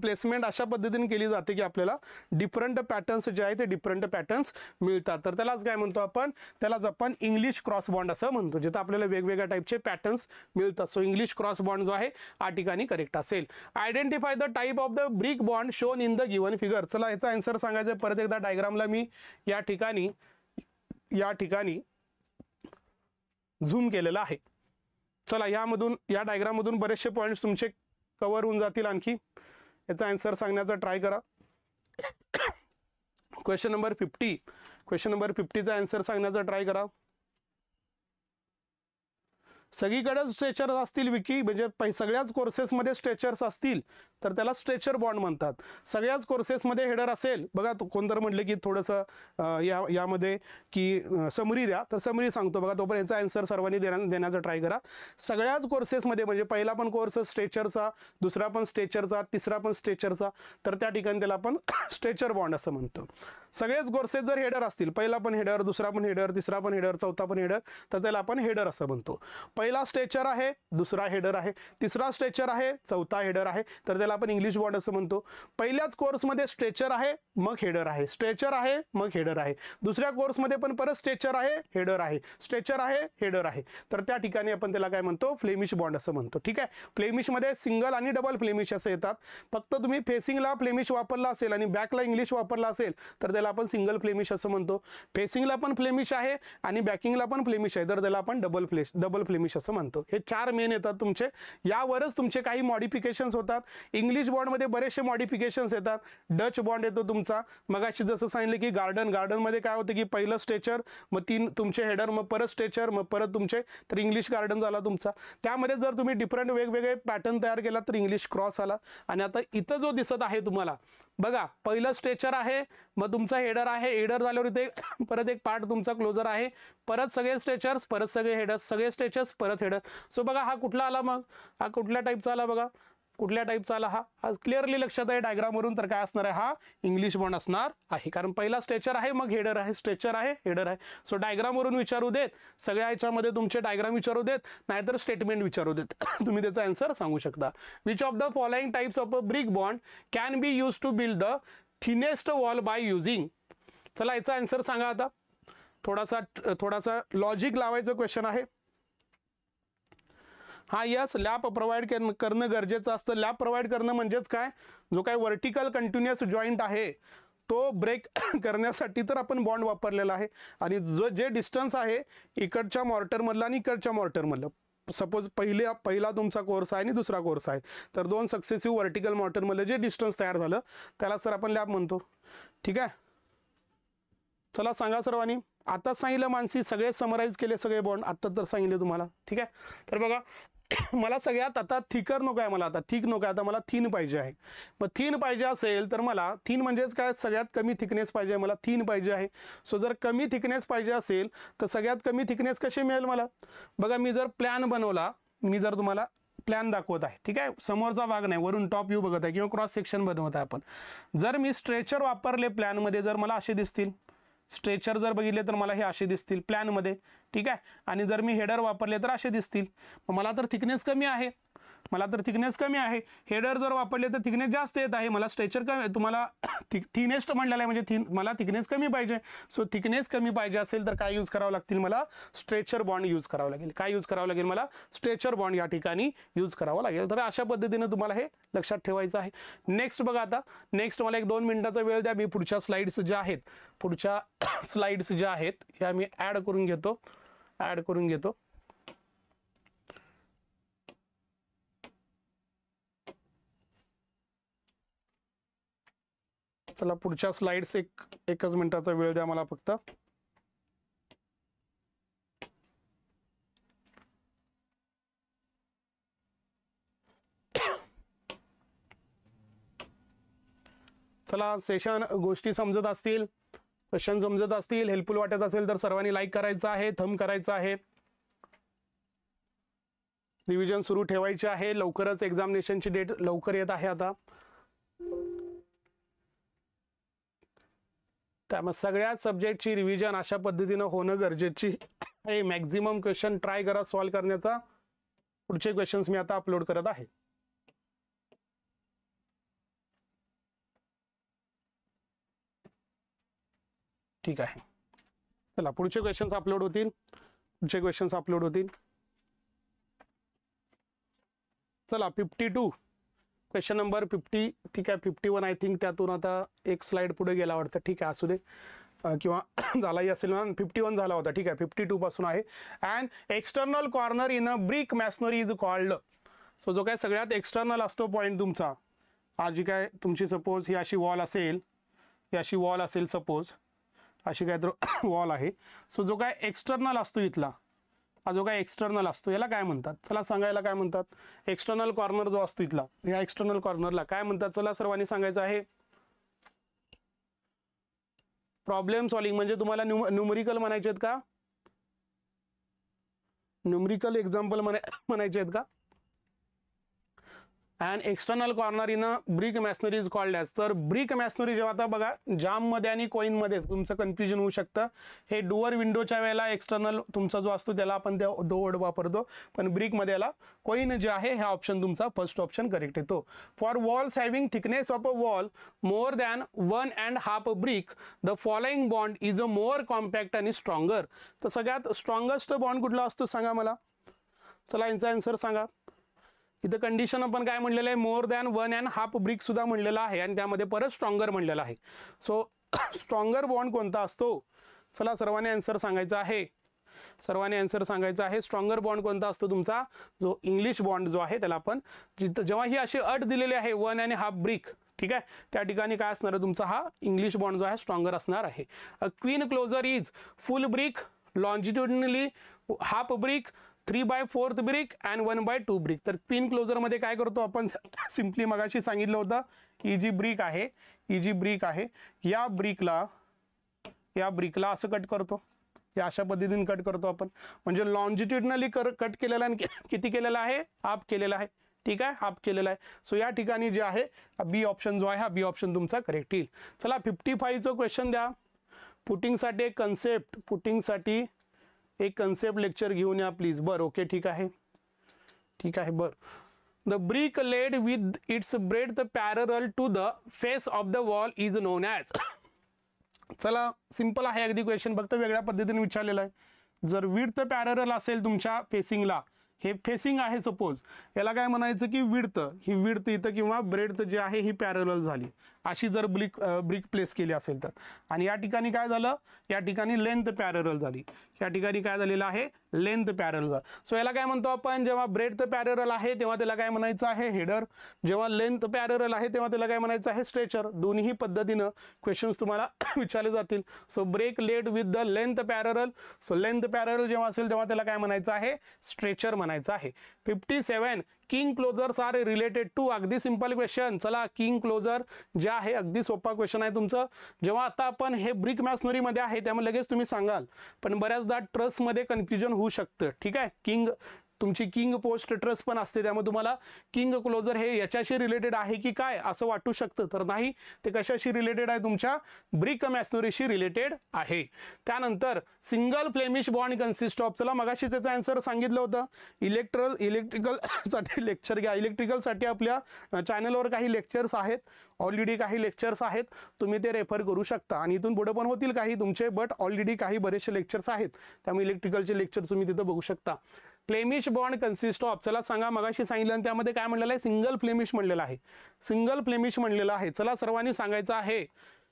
A: प्लेसमेंट अशा पद्धतीने केली जाते की आपल्याला डिफरंट पॅटर्न्स जे आहे ते डिफरंट पॅटर्न्स मिळतात तर त्यालाच काय म्हणतो आपण त्यालाच आपण इंग्लिश क्रॉस बॉन्ड असं म्हणतो जिथं आपल्याला वेगवेगळ्या टाईपचे पॅटर्न्स मिळतात सो इंग्लिश क्रॉस बॉन्ड जो आहे या ठिकाणी करेक्ट असेल identify the type of the brick bond shown in the given figure चला याचा आन्सर सांगायचं परत एकदा डायग्रामला मी या ठिकाणी या ठिकाणी झूम केलेला आहे चला यामधून या डायग्राममधून बरेचसे पॉईंट्स तुमचे कवर होऊन जातील आणखी याचा आन्सर सांगण्याचा ट्राय करा question number fifty question number फिफ्टीचा आन्सर सांगण्याचा ट्राय करा सगळीकडेच स्ट्रेचर्स असतील विकी म्हणजे सगळ्याच कोर्सेसमध्ये स्ट्रेचर्स असतील तर त्याला स्ट्रेचर बॉन्ड म्हणतात सगळ्याच कोर्सेसमध्ये हेडर असेल बघा कोणतर म्हटले की थोडंसं या यामध्ये की समरी द्या तर समरी सांगतो बघा तोपर्यंत आन्सर सर्वांनी देण्या देण्याचा ट्राय करा सगळ्याच कोर्सेसमध्ये म्हणजे पहिला पण कोर्स स्ट्रेचरचा दुसरा पण स्ट्रेचरचा तिसरा पण स्ट्रेचरचा तर त्या ठिकाणी त्याला आपण स्ट्रेचर बॉन्ड असं म्हणतो सगळेच कोर्सेस जर हेडर असतील पहिला पण हेडर दुसरा पण हेडर तिसरा पण हेडर चौथा पण हेडर तर त्याला आपण हेडर असं म्हणतो पहिला स्ट्रेचर आहे दुसरा हेडर आहे तिसरा स्ट्रेचर आहे चौथा हेडर आहे तर त्याला आपण इंग्लिश बॉन्ड असं म्हणतो पहिल्याच कोर्समध्ये स्ट्रेचर आहे मग हेडर आहे स्ट्रेचर आहे मग हेडर आहे दुसऱ्या कोर्समध्ये पण परत स्ट्रेचर आहे हेडर आहे स्ट्रेचर आहे हेडर आहे तर त्या ठिकाणी आपण त्याला काय म्हणतो फ्लेमिश बॉन्ड असं म्हणतो ठीक आहे फ्लेमिशमध्ये सिंगल आणि डबल फ्लेमिश असं येतात फक्त तुम्ही फेसिंगला फ्लेमिश वापरला असेल आणि बॅकला इंग्लिश वापरला असेल तर त्याला आपण सिंगल फ्लेमिश असं म्हणतो फेसिंगला पण फ्लेमिश आहे आणि बॅकिंगला पण फ्लेमिश आहे तर त्याला आपण डबल फ्लेश डबल फ्लेमिश असं म्हणतो हे चार मेन येतात तुमचे यावरच तुमचे काही मॉडिफिकेशन्स होतात इंग्लिश बॉन्डमध्ये बरेचसे मॉडिफिकेशन्स येतात डच बॉन्ड येतो तुमचा मगाशी जसं सांगितलं की गार्डन गार्डनमध्ये काय होतं की पहिलं स्ट्रेचर मग तीन तुमचे हेडर मग परत स्ट्रेचर मग परत तुमचे तर इंग्लिश गार्डन झाला तुमचा त्यामध्ये जर तुम्ही डिफरंट वेगवेगळे पॅटर्न तयार केला तर इंग्लिश क्रॉस आला आणि आता इथं जो दिसत आहे तुम्हाला बघा पहिलं स्ट्रेचर आहे मग तुमचा हेडर आहे हेडर झाल्यावर इथे परत एक पार्ट तुमचा क्लोजर आहे परत सगळे स्ट्रेचर्स परत सगळे हेडर्स सगळे स्ट्रेचर्स परत हेडर सो बघा हा कुठला आला मग हा कुठल्या टाईपचा आला बघा कुठल्या टाईपचा आला हा आज क्लिअरली लक्षात आहे डायग्रामवरून तर काय असणार आहे हा इंग्लिश बॉन्ड असणार आहे कारण पहिला स्ट्रेचर आहे मग हेडर आहे स्ट्रेचर आहे हेडर आहे सो डायग्रामवरून विचारू देत सगळ्या ह्याच्यामध्ये तुमचे डायग्राम विचारू देत नाहीतर स्टेटमेंट विचारू देत तुम्ही त्याचा आन्सर सांगू शकता which of the following types of a brick bond can be use to build the thinnest wall by using चला याचा आन्सर सांगा आता थोडासा थोडासा लॉजिक लावायचं क्वेश्चन आहे हा यस लॅप प्रोव्हाइड करणं गरजेचं असतं लॅप प्रोव्हाइड करणं म्हणजेच काय जो काय व्हर्टिकल कंटिन्युअस जॉईंट आहे तो ब्रेक करण्यासाठी तर आपण बॉन्ड वापरलेला आहे आणि जो जे डिस्टन्स आहे इकडच्या मॉर्टरमधला आणि इकडच्या मॉर्टरमधलं सपोज पहिले पहिला तुमचा कोर्स आहे आणि दुसरा कोर्स आहे तर दोन सक्सेसिव्ह वर्टिकल मॉर्टरमधलं जे डिस्टन्स तयार झालं त्यालाच तर आपण लॅब म्हणतो ठीक आहे चला सांगा सर्वांनी आता सांगितलं माणसी सगळे समराईज केले सगळे बॉन्ड आता तर सांगितले तुम्हाला ठीक आहे तर बघा मला सगळ्यात आता थिकर नको आहे मला आता थिक नको आहे आता मला थीन पाहिजे आहे मग थीन पाहिजे असेल तर मला थीन म्हणजेच काय सगळ्यात कमी थिकनेस पाहिजे मला थीन पाहिजे आहे सो जर कमी थिकनेस पाहिजे असेल तर सगळ्यात कमी थिकनेस कशी मिळेल मला बघा मी जर प्लॅन बनवला मी जर तुम्हाला प्लॅन दाखवत आहे ठीक आहे समोरचा भाग नाही वरून टॉप व्ह्यू बघत आहे किंवा क्रॉस सेक्शन बनवत आहे आपण जर मी स्ट्रेचर वापरले प्लॅनमध्ये जर मला असे दिसतील स्ट्रेचर जर बघितले तर मला हे असे दिसतील प्लॅनमध्ये ठीक आहे आणि जर मी हेडर वापरले तर असे दिसतील मला तर थिकनेस कमी आहे मला तर थिकनेस कमी आहे हेडर जर वापरले तर थिकनेस जास्त येत आहे मला स्ट्रेचर कमी तुम्हाला थिक थिनेस्ट म्हणलेलं आहे म्हणजे थिन मला थिकनेस कमी पाहिजे सो थिकनेस कमी पाहिजे असेल तर काय यूज करावं लागतील मला स्ट्रेचर बॉन्ड यूज करावं लागेल काय यूज करावं लागेल मला स्ट्रेचर बॉन्ड या ठिकाणी यूज करावा लागेल तर अशा पद्धतीनं तुम्हाला हे लक्षात ठेवायचं आहे नेक्स्ट बघा आता नेक्स्ट मला एक दोन मिनटाचा वेळ द्या मी पुढच्या स्लाइड्स ज्या आहेत पुढच्या स्लाईड्स ज्या आहेत ह्या मी ॲड करून घेतो ऍड करून घेतो चला पुढच्या स्लाइड्स एक एकच मिनिटाचा वेळ द्या मला फक्त चला सेशन गोष्टी समजत असतील क्वेश्चन समजत असतील हेल्पफुल वाटत असेल तर सर्वांनी लाईक करायचं आहे थम करायचा आहे रिव्हिजन सुरू ठेवायचे आहे लवकरच एक्झामिनेशनची डेट लवकर येत आहे आता त्यामुळे सगळ्याच सब्जेक्टची रिव्हिजन अशा पद्धतीनं होणं गरजेची आहे मॅक्झिमम क्वेश्चन ट्राय करा सॉल्व्ह करण्याचा पुढचे क्वेश्चन्स मी आता अपलोड करत आहे ठीक आहे चला पुढचे क्वेश्चन्स अपलोड होतील पुढचे क्वेश्चन्स अपलोड होतील चला fifty two question number fifty ठीक आहे फिफ्टी वन आय थिंक त्यातून आता एक स्लाइड पुढे गेला वाटतं ठीक आहे असू दे किंवा झालाही असेल म्हणून फिफ्टी वन झाला होता ठीक आहे फिफ्टी टू पासून आहे and external corner in a brick masonry is called so जो काय सगळ्यात एक्सटर्नल असतो पॉईंट तुमचा हा जी काय तुमची सपोज ही अशी वॉल असेल ही अशी वॉल असेल सपोज अशी काय तर वॉल आहे सो जो काय एक्स्टर्नल असतो इथला हा जो काय एक्स्टर्नल असतो याला काय म्हणतात चला सांगायला काय म्हणतात एक्स्टर्नल कॉर्नर जो असतो इथला या एक्स्टर्नल कॉर्नरला काय म्हणतात चला सर्वांनी सांगायचं आहे प्रॉब्लेम सॉल्विंग म्हणजे तुम्हाला न्यू न्युमरिकल म्हणायचे आहेत का न्युमरिकल एक्झाम्पल म्हणा म्हणायचे आहेत का and external corner in a brick masonry is called as तर ब्रिक मॅसनरी जेव्हा आता बघा जाममध्ये आणि कॉईनमध्ये तुमचं कन्फ्युजन होऊ शकतं हे डोअर विंडोच्या वेळेला एक्सटर्नल तुमचा जो असतो त्याला आपण त्या दो वर्ड वापरतो पण ब्रिकमध्ये याला कॉईन जे आहे हा ऑप्शन तुमचा फर्स्ट ऑप्शन करेक्ट येतो for walls having thickness of a wall more than one and half a brick the following bond is a more compact आणि स्ट्रॉंगर तर सगळ्यात स्ट्रॉंगस्ट बॉन्ड कुठला असतो सांगा मला चला यांचा आन्सर सांगा इथं कंडिशन आपण काय म्हणलेलं आहे more than one and half सुद्धा म्हणलेलं आहे आणि त्यामध्ये परत स्ट्रॉंगर म्हणलेलं आहे सो स्ट्रॉंगर बॉन्ड कोणता असतो चला सर्वांनी आन्सर सांगायचा आहे सर्वांनी आन्सर सांगायचा आहे स्ट्रॉंगर बॉन्ड कोणता असतो तुमचा जो इंग्लिश बॉन्ड जो आहे त्याला आपण जेव्हा ही अशी अट दिलेली आहे वन अँड हाफ ब्रिक ठीक आहे त्या ठिकाणी काय असणार आहे तुमचा हा इंग्लिश बॉन्ड जो आहे स्ट्रॉंगर असणार आहे queen closer is full brick longitudinally half brick three by fourth brick and one by two brick तर पिन क्लोजरमध्ये काय करतो आपण सिम्पली मगाशी सांगितलं होतं ही जी ब्रिक आहे ही जी ब्रिक आहे या ब्रिकला या ब्रिकला असं कट करतो या अशा पद्धतीने कट करतो आपण म्हणजे लॉन्जिट्युडनली कर कट केलेला आणि किती केलेलं आहे हाफ केलेला आहे ठीक आहे हाफ केलेला आहे सो या ठिकाणी जे आहे बी ऑप्शन जो आहे हा बी ऑप्शन तुमचा करेक्ट येईल चला फिफ्टी फाईव्हचं क्वेश्चन द्या पुटिंगसाठी एक कन्सेप्ट पुटिंगसाठी एक कन्सेप्ट लेक्चर घेऊन या प्लीज बर ओके ठीक आहे ठीक आहे बर the brick laid with its breadth the parallel to the face of the wall is known as चला सिंपल आहे अगदी क्वेश्चन फक्त वेगळ्या पद्धतीने विचारलेला आहे जर विडत पॅरल असेल तुमच्या फेसिंगला हे फेसिंग आहे सपोज याला काय म्हणायचं की विडत ही विडत इथं किंवा ब्रेड जे आहे ही पॅरल झाली अशी जर ब्रिक ब्रिक प्लेस केली असेल तर आणि या ठिकाणी काय झालं या ठिकाणी लेंथ पॅरल झाली या ठिकाणी काय झालेलं आहे लेंथ पॅरल झालं सो याला काय म्हणतो आपण जेव्हा ब्रेथ पॅररल आहे तेव्हा त्याला काय म्हणायचं आहे हेडर जेव्हा लेंथ पॅरल आहे तेव्हा त्याला काय म्हणायचं आहे स्ट्रेचर दोन्ही पद्धतीनं क्वेश्चन्स तुम्हाला विचारले जातील so brick laid with the length parallel so length parallel जेव्हा असेल तेव्हा त्याला काय म्हणायचं आहे स्ट्रेचर म्हणायचं आहे fifty seven king closer are related to अगदी सिंपल क्वेश्चन चला किंग क्लोजर जे आहे अगदी सोपा क्वेश्चन आहे तुमचं जेव्हा आता आपण हे ब्रिक मध्ये आहे त्यामुळे लगेच तुम्ही सांगाल पण बऱ्याचदा ट्रस्टमध्ये कन्फ्युजन होऊ शकतं ठीक आहे किंग तुमची किंग पोस्ट ट्रस्ट पण असते त्यामुळे तुम्हाला किंग क्लोजर हे याच्याशी रिलेटेड आहे की काय असं वाटू शकतं तर नाही ते कशाशी रिलेटेड आहे तुमच्या ब्रिक मॅसनरीशी रिलेटेड आहे त्यानंतर single Flemish bond consist of चला मगाशी त्याचं आन्सर सांगितलं होतं इलेक्ट्रल इलेक्ट्रिकलसाठी लेक्चर घ्या इलेक्ट्रिकलसाठी आपल्या चॅनलवर काही लेक्चर्स आहेत ऑलरेडी काही लेक्चर्स आहेत तुम्ही ते रेफर करू शकता आणि इथून पुढे पण होतील काही तुमचे बट ऑलरेडी काही बरेचसे लेक्चर्स आहेत त्यामुळे इलेक्ट्रिकलचे लेक्चर तुम्ही तिथं बघू शकता फ्लेमिश बॉन्ड कन्सिस्ट ऑफ चला सांगा मगाशी सांगितलं आणि त्यामध्ये काय म्हणलेलं आहे सिंगल फ्लेमिश म्हणलेलं आहे सिंगल फ्लेमिश म्हणलेलं आहे चला सर्वांनी सांगायचं आहे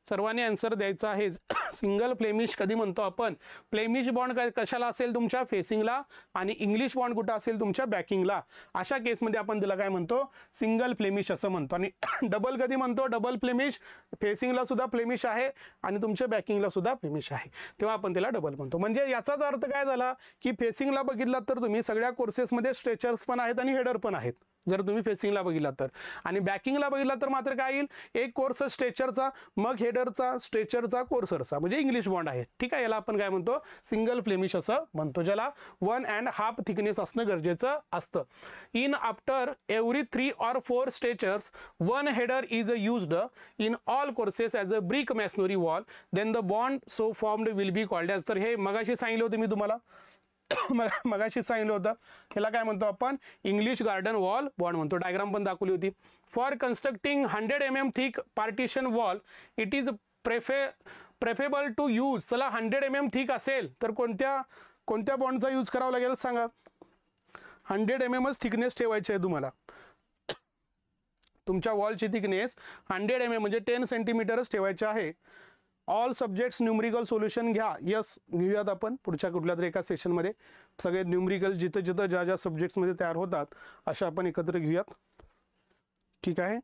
A: सर्वांनी आन्सर द्यायचा आहे सिंगल फ्लेमिश कधी म्हणतो आपण फ्लेमिश बॉन्ड कशाला असेल तुमच्या फेसिंगला आणि इंग्लिश बॉन्ड कुठं असेल तुमच्या बॅकिंगला अशा केसमध्ये आपण तिला काय म्हणतो सिंगल फ्लेमिश असं म्हणतो आणि डबल कधी म्हणतो डबल फ्लेमिश फेसिंगला सुद्धा फ्लेमिश आहे आणि तुमच्या बॅकिंगला सुद्धा फ्लेमिश आहे तेव्हा आपण त्याला डबल म्हणतो म्हणजे याचाच अर्थ काय झाला की फेसिंगला बघितला तर तुम्ही सगळ्या कोर्सेसमध्ये स्ट्रेचर्स पण आहेत आणि हेडर पण आहेत जर तुम्ही फेसिंगला बघितला तर आणि बॅकिंगला बघितला तर मात्र काय येईल एक कोर्स स्ट्रेचरचा मग हेडरचा स्ट्रेचरचा कोर्सरचा म्हणजे इंग्लिश बॉन्ड आहे ठीक आहे याला आपण काय म्हणतो सिंगल फ्लेमिश असं म्हणतो ज्याला वन अँड हाफ थिकनेस असणं गरजेचं असतं in after every three or four stretchers one header is a used in all courses as a brick masonry wall then the bond so formed will be called as तर हे मगाशी सांगितलं होतं मी तुम्हाला मगाशी सांगितलं होतं ह्याला काय म्हणतो आपण इंग्लिश गार्डन वॉल बॉन्ड म्हणतो डायग्राम पण दाखवली होती for constructing hundred m m thick partition wall it is prefe preferable to use चला हंड्रेड एम एम थिक असेल तर कोणत्या कोणत्या बॉन्डचा यूज करावा लागेल सांगा हंड्रेड एम एमच थिकनेस ठेवायची आहे तुम्हाला तुमच्या वॉलची थिकनेस हंड्रेड एम एम म्हणजे टेन सेंटीमीटरच ठेवायचे आहे ऑल सब्जेक्ट्स न्यूमरिकल सोल्युशन घ्या यस घेऊयात आपण पुढच्या कुठल्या तरी एका सेशनमध्ये सगळे न्यूमरिकल जिथं जिथं ज्या ज्या सब्जेक्ट्समध्ये तयार होतात अशा आपण एकत्र घेऊयात ठीक आहे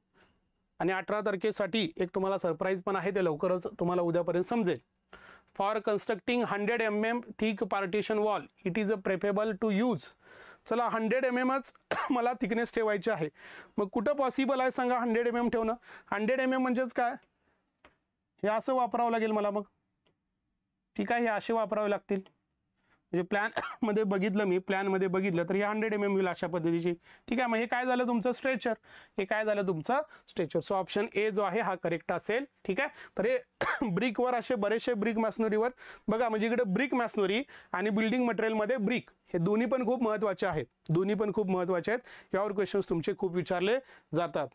A: आणि अठरा तारखेसाठी एक तुम्हाला सरप्राईज पण आहे ते लवकरच तुम्हाला उद्यापर्यंत समजेल for constructing hundred m m thick partition wall it is a preferable to use चला हंड्रेड एम एमच मला थिकनेस ठेवायची आहे मग कुठं पॉसिबल आहे सांगा हंड्रेड एम एम ठेवणं हंड्रेड एम एम म्हणजेच काय हे असं वापरावं लागेल मला मग ठीक आहे हे असे वापरावे लागतील म्हणजे प्लॅनमध्ये बघितलं मी प्लॅनमध्ये बघितलं तर हे हंड्रेड एम एम होईल अशा पद्धतीची ठीक आहे मग हे काय झालं तुमचं स्ट्रेचर हे काय झालं तुमचं स्ट्रेचर सो ऑप्शन ए जो आहे हा करेक्ट असेल ठीक आहे तर हे ब्रिकवर असे बरेचसे ब्रिक मॅसनरीवर बघा म्हणजे इकडे ब्रिक मॅसनरी आणि बिल्डिंग मटेरियलमध्ये ब्रिक हे दोन्ही पण खूप महत्त्वाचे आहेत दोन्ही पण खूप महत्त्वाचे आहेत यावर क्वेश्चन्स तुमचे खूप विचारले जातात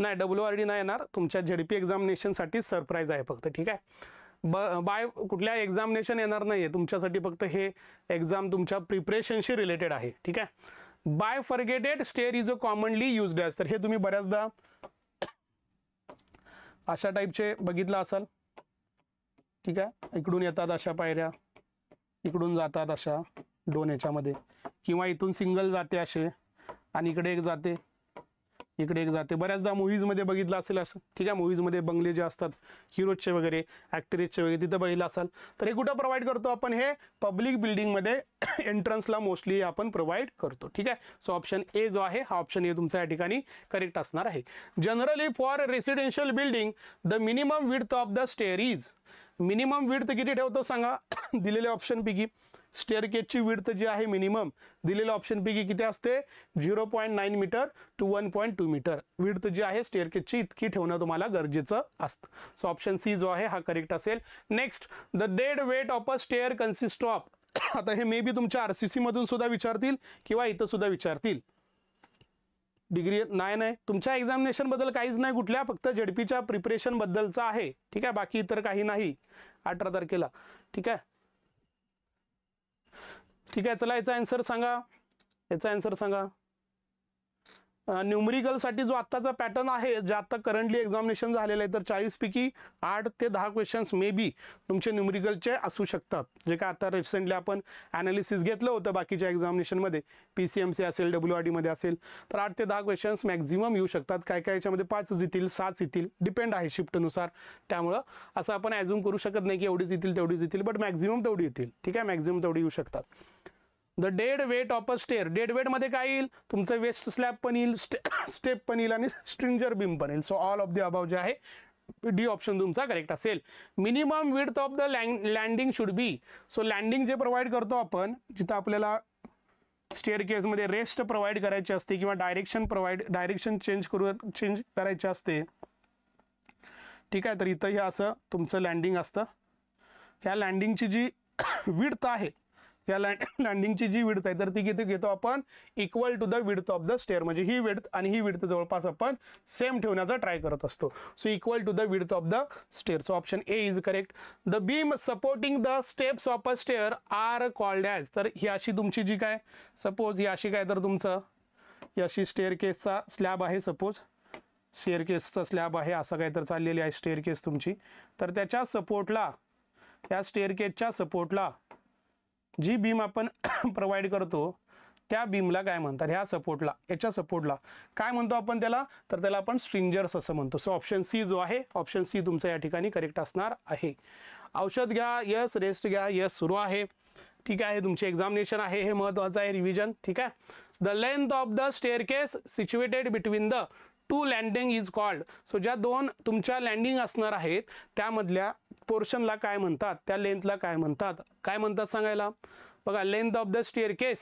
A: नाही डब्ल्यू आर डी नाही येणार तुमच्या झेडपी एक्झामिनेशनसाठी सरप्राईज आहे फक्त ठीक आहे ब बाय कुठल्या एक्झामिनेशन येणार नाही आहे तुमच्यासाठी फक्त हे एक्झाम तुमच्या प्रिपरेशनशी रिलेटेड आहे ठीक आहे bifurcated stair is a commonly use as तर हे तुम्ही बऱ्याचदा अशा टाईपचे बघितलं असाल ठीक आहे इकडून येतात अशा पायऱ्या इकडून जातात अशा दोन ह्याच्यामध्ये किंवा इथून सिंगल जाते असे आणि इकडे एक जाते इकडे एक जाते बऱ्याचदा मूवीजमध्ये बघितलं असेल असं ठीक आहे मूवीजमध्ये बंगले जे असतात हिरोजचे वगैरे ॲक्टरेजचे वगैरे तिथं बघितलं असाल तर हे कुठं प्रोव्हाइड करतो आपण हे पब्लिक बिल्डिंगमध्ये एंट्रन्सला मोस्टली आपण प्रोव्हाइड करतो ठीक आहे सो ऑप्शन ए जो आहे हा ऑप्शन ए तुमचा या ठिकाणी करेक्ट असणार आहे generally for residential building the minimum width of the stair is minimum width किती ठेवतो सांगा दिलेल्या ऑप्शनपैकी स्टेअरकेजची विड्थ जी आहे मिनिमम दिलेल्या ऑप्शनपैकी किती असते zero point nine metre to one point two metre width जी आहे स्टेअरकेजची इतकी ठेवणं तुम्हाला गरजेचं असतं सो ऑप्शन सी जो आहे हा करेक्ट असेल next the dead weight of a stair consist of आता हे मे बी तुमच्या आर सी सीमधून सुद्धा विचारतील किंवा इथं सुद्धा विचारतील डिग्री नाही नाही तुमच्या बद्दल काहीच नाही कुठल्या फक्त झेडपीच्या बद्दलचा आहे ठीक आहे बाकी इतर काही नाही अठरा तारखेला ठीक आहे ठीक आहे चला याचा आन्सर सांगा याचा आन्सर सांगा साठी जो आत्ताचा पॅटर्न आहे जे आत्ता करंटली एक्झामिनेशन झालेलं आहे तर चाळीसपैकी आठ ते दहा क्वेश्चन्स मे बी तुमचे न्युमरिकलचे असू शकतात जे काय आता रिसेंटली आपण ॲनालिसिस घेतलं होतं बाकीच्या एक्झामिनेशनमध्ये पी सी एम सी असेल डब्ल्यू आर डीमध्ये असेल तर आठ ते दहा क्वेश्चन्स मॅक्झिमम येऊ शकतात काय काय याच्यामध्ये पाच येतील सात येतील डिपेंड आहे शिफ्टनुसार त्यामुळं असं आपण ॲज्यूम करू शकत नाही की एवढीच येतील तेवढीच येतील बट मॅक्झिमम तेवढी येतील ठीक आहे मॅक्झिमम तेवढी येऊ शकतात the dead weight of a stair dead weight मध्ये काय येईल तुमचं वेस्ट स्लॅब पण येईल स्टेप पण येईल आणि स्ट्रिंजर बीम पण येईल so all of the above जे आहे डी ऑप्शन तुमचा करेक्ट असेल minimum width of the land landing should be so landing जे प्रोव्हाइड करतो आपण जिथं आपल्याला स्टेअर केसमध्ये रेस्ट प्रोव्हाइड करायची असते किंवा डायरेक्शन प्रोव्हाइड डायरेक्शन चेंज करू चेंज करायचे असते ठीक आहे तर इथं हे असं तुमचं लँडिंग असतं ह्या लँडिंगची जी विड्थ आहे या लँड लँडिंगची जी विडत आहे तर ती किती घेतो आपण equal to the width of the stair म्हणजे ही विडथ आणि ही विडत जवळपास आपण सेम ठेवण्याचा ट्राय करत असतो so equal to the width of the stair so option A is correct the beam supporting the steps of a stair are called as तर ही अशी तुमची जी काय सपोज ही अशी काय तर तुमचं ही अशी स्टेअर केसचा स्लॅब आहे सपोज स्टेअर केसचा स्लॅब आहे असं काय तर चाललेली आहे स्टेअर केस तुमची तर त्याच्या सपोर्टला त्या स्टेअर केसच्या सपोर्टला जी बीम आपण प्रोव्हाइड करतो त्या बीमला काय म्हणतात ह्या सपोर्टला याच्या सपोर्टला काय म्हणतो आपण त्याला तर त्याला आपण स्ट्रिंजर्स असं म्हणतो सो ऑप्शन सी जो आहे ऑप्शन सी तुमचा या ठिकाणी करेक्ट असणार आहे औषध घ्या यस रेस्ट घ्या यस सुरू आहे ठीक आहे तुमचे एक्झामिनेशन आहे हे महत्त्वाचं आहे रिव्हिजन ठीक आहे the length of the staircase situated between the two landing is called so ज्या दोन तुमच्या लँडिंग असणार आहेत त्यामधल्या पोर्शनला काय म्हणतात त्या लेंथला काय म्हणतात काय म्हणतात सांगायला बघा length of the staircase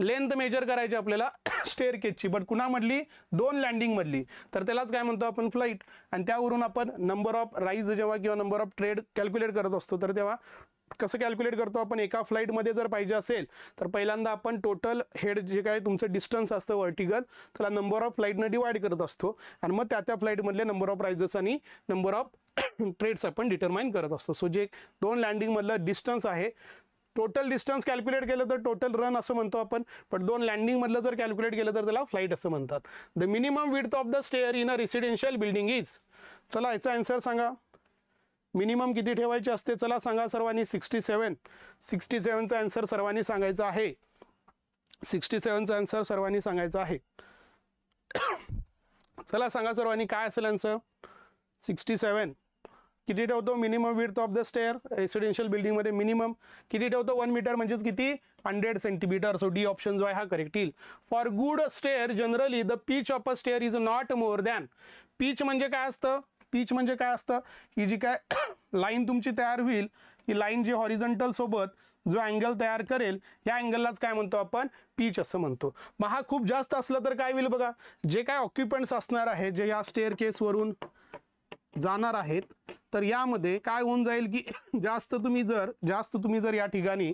A: length measure करायची आपल्याला स्टेअर केसची बट कुणा मधली दोन लँडिंगमधली तर त्यालाच काय म्हणतो आपण फ्लाईट आणि त्यावरून आपण नंबर ऑफ राईज जेव्हा किंवा नंबर ऑफ ट्रेड कॅल्क्युलेट करत असतो तर तेव्हा कसं कॅल्क्युलेट करतो आपण एका फ्लाईटमध्ये जर पाहिजे असेल तर पहिल्यांदा आपण टोटल हेड जे काय तुमचं डिस्टन्स असतं वर्टिकल त्याला नंबर ऑफ फ्लाईटनं डिवाईड करत असतो आणि मग त्या त्या फ्लाईटमधले नंबर ऑफ प्रायझेस आणि नंबर ऑफ ट्रेड्स आपण डिटर्माइन करत असतो सो जे दोन लँडिंगमधलं डिस्टन्स आहे टोटल डिस्टन्स कॅल्क्युलेट केलं तर टोटल रन असं म्हणतो आपण पण दोन लँडिंगमधलं जर कॅल्क्युलेट केलं तर त्याला फ्लाईट असं म्हणतात the minimum width of the stair in a residential building is चला याचा आन्सर सांगा मिनिमम किती ठेवायची असते चला सांगा सर्वांनी सिक्स्टी सेवन सिक्स्टी सेवनचा आन्सर सर्वांनी सांगायचा आहे सिक्स्टी सेवनचा अँसर सर्वांनी सांगायचा आहे चला सांगा सर्वांनी काय असेल अँसर सिक्स्टी सेवन किती ठेवतो minimum width of the stair residential बिल्डिंगमध्ये मिनिमम किती ठेवतो वन मीटर म्हणजेच किती hundred centimetre so D option जो आहे हा करेक्ट येईल for good stair generally the pitch of a stair is not more than pitch म्हणजे काय असतं पीच म्हणजे काय असतं ही जी काय लाईन तुमची तयार होईल ही लाईन जी हॉरिझेंटल सोबत जो अँगल तयार करेल या अँगललाच काय म्हणतो आपण पीच असं म्हणतो मग हा खूप जास्त असलं तर काय होईल बघा जे काय ऑक्युपंट्स असणार आहेत जे या स्टेअर केसवरून जाणार आहेत तर यामध्ये काय होऊन जाईल की जास्त तुम्ही जर जास्त तुम्ही जर या ठिकाणी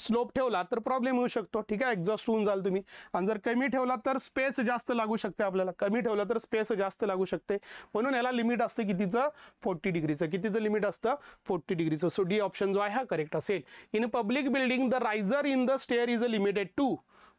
A: स्लोप ठेवला तर प्रॉब्लेम होऊ शकतो ठीक आहे एक्झॉस्ट होऊन जाल तुम्ही आणि जर कमी ठेवला तर स्पेस जास्त लागू शकते आपल्याला कमी ठेवला तर स्पेस जास्त लागू शकते म्हणून याला लिमिट असते कितीचं फोर्टी डिग्रीचं कितीचं लिमिट असतं फोर्टी डिग्रीचं सो डी ऑप्शन जो आहे हा करेक्ट असेल in public building the riser in the stair is a limited to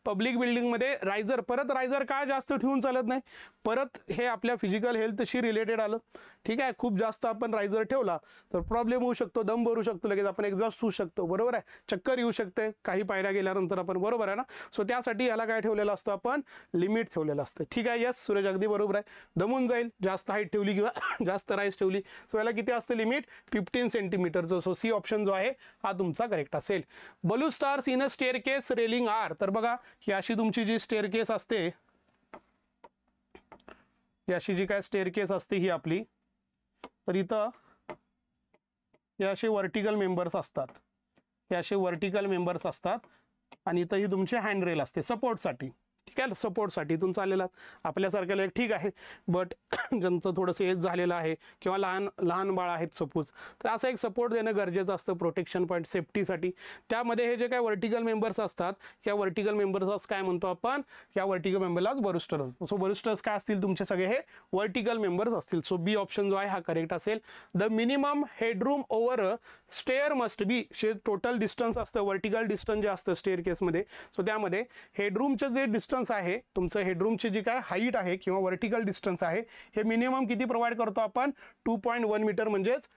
A: public बिल्डिंगमध्ये रायझर परत रायझर का जास्त ठेवून चालत नाही परत हे आपल्या फिजिकल हेल्थशी रिलेटेड आलं ठीक आहे खूप जास्त आपण रायझर ठेवला तर प्रॉब्लेम होऊ शकतो दम भरू शकतो लगेच आपण एक्झॉस्ट होऊ शकतो बरोबर आहे चक्कर येऊ शकते काही पायऱ्या गेल्यानंतर आपण बरोबर आहे ना सो त्यासाठी याला काय ठेवलेलं असतं आपण लिमिट ठेवलेलं असतं ठीक आहे यस सूरज अगदी बरोबर आहे दमून जाईल जास्त हाईट ठेवली किंवा जास्त राईस ठेवली सो याला किती असतं लिमिट फिफ्टीन सेंटीमीटरचं सो सी ऑप्शन जो आहे हा तुमचा करेक्ट असेल balusters in a staircase railing are तर बघा ही अशी तुमची जी स्टेअरकेस असते ही अशी जी काय स्टेअरकेस असते ही आपली तर इथं हे असे वर्टिकल मेंबर्स असतात हे असे वर्टिकल मेंबर्स असतात आणि इथं ही तुमचे हँडरेल असते सपोर्टसाठी ठीक आहे सपोर्टसाठी इथून चाललेला आपल्यासारख्याला ठीक आहे बट ज्यांचं थोडंसं एज झालेलं आहे किंवा लहान लहान बाळ आहेत सपोज तर असा एक सपोर्ट देणं गरजेचं असतं प्रोटेक्शन पॉईंट सेफ्टीसाठी त्यामध्ये हे जे काय वर्टिकल मेंबर्स असतात या वर्टिकल मेंबर्स काय म्हणतो आपण या वर्टिकल मेंबरलाच बरुस्टर्स असतो सो बरुस्टर्स काय असतील तुमचे सगळे हे वर्टिकल मेंबर्स असतील सो बी ऑप्शन जो आहे हा करेक्ट असेल the minimum headroom over stair must be शे टोटल डिस्टन्स असतं वर्टिकल डिस्टन्स जे असतं स्टेअर केसमध्ये सो त्यामध्ये हेडरूमचं जे डिस्टन्स डिस्टन्स आहे तुमचं हेडरूमची जी काय हाईट आहे किंवा व्हर्टिकल डिस्टन्स आहे हे मिनिमम किती प्रोव्हाइड करतो आपण टू पॉईंट वन मीटर म्हणजेच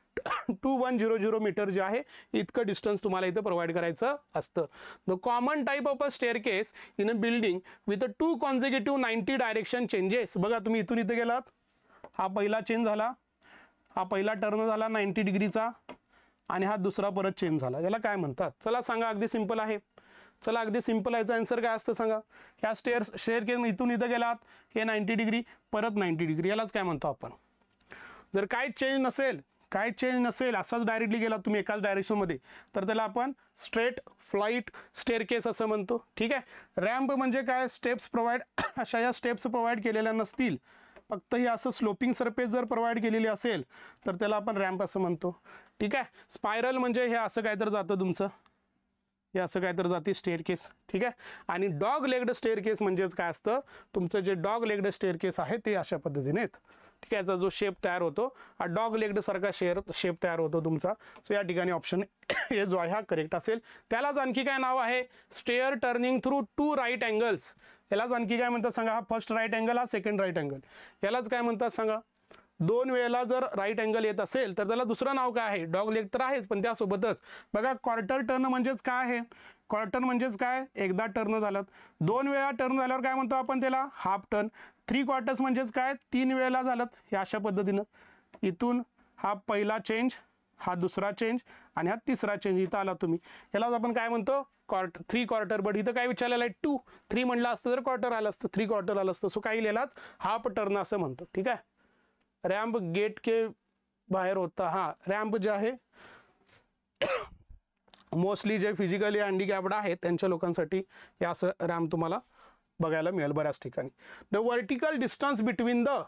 A: two one zero zero metre जे आहे इतकं डिस्टन्स तुम्हाला इथं प्रोव्हाइड करायचं असतं the common type of a staircase in a building with a two consecutive ninety direction changes बघा तुम्ही इथून इथं गेलात हा पहिला चेंज झाला हा पहिला टर्न झाला नाईन्टी डिग्रीचा आणि हा दुसरा परत चेंज झाला याला काय म्हणतात चला सांगा अगदी सिंपल आहे चला अगदी सिम्पल याचा आन्सर काय असतं सांगा ह्या स्टेअर शेअर केस इथून इथं गेलात हे नाईन्टी डिग्री परत नाईन्टी डिग्री यालाच काय म्हणतो आपण जर काय चेंज नसेल काय चेंज नसेल असाच डायरेक्टली गेला तुम्ही एकाच डायरेक्शनमध्ये तर त्याला आपण स्ट्रेट फ्लाईट स्टेअर केस असं म्हणतो ठीक आहे रॅम्प म्हणजे काय स्टेप्स प्रोव्हाइड अशा या स्टेप्स प्रोव्हाइड केलेल्या नसतील फक्त ही असं स्लोपिंग सरफेस जर प्रोव्हाइड केलेली असेल तर त्याला आपण रॅम्प असं म्हणतो ठीक आहे स्पायरल म्हणजे हे असं काय तर जातं तुमचं हे असं काय तर जाते स्टेअर केस ठीक आहे आणि डॉग लेग्ड स्टेअर केस म्हणजेच काय असतं तुमचं जे डॉग लेग्ड स्टेअर केस आहे ते अशा पद्धतीने आहेत ठीक आहे याचा जो शेप तयार होतो हा डॉग लेग्ड सारखा शेअर शेप तयार होतो तुमचा सो या ठिकाणी ऑप्शन हे जो आहे हा करेक्ट असेल त्यालाच आणखी काय नाव आहे stair turning through two right angles यालाच आणखी काय म्हणतात सांगा हा फर्स्ट राईट अँगल हा सेकंड राईट अँगल यालाच काय म्हणतात सांगा दोन वेळेला जर राईट अँगल येत असेल तर त्याला दुसरं नाव काय आहे डॉग लेग तर आहेच पण त्यासोबतच बघा क्वार्टर टर्न म्हणजेच काय आहे क्वार्टर म्हणजेच काय एकदा टर्न झालं दोन वेळा टर्न झाल्यावर काय म्हणतो आपण त्याला हाफ टर्न थ्री क्वार्टर्स म्हणजेच काय तीन वेळेला झालं हे अशा पद्धतीनं इथून हा पहिला चेंज हा दुसरा चेंज आणि हा तिसरा चेंज इथं आला तुम्ही यालाच आपण काय म्हणतो क्वार्ट थ्री क्वार्टर बट इथं काय विचारलेलं आहे टू थ्री म्हणलं असतं तर क्वार्टर आलं असतं थ्री क्वार्टर आलं असतं सो काही लिहिलाच हाफ टर्न असं म्हणतो ठीक आहे रॅम्प गेट के बाहेर होता हा रॅम्प जे आहे मोस्टली जे फिजिकली हँडिकॅप्ड आहेत त्यांच्या लोकांसाठी हे असं रॅम्प तुम्हाला बघायला मिळेल बऱ्याच ठिकाणी the vertical distance between the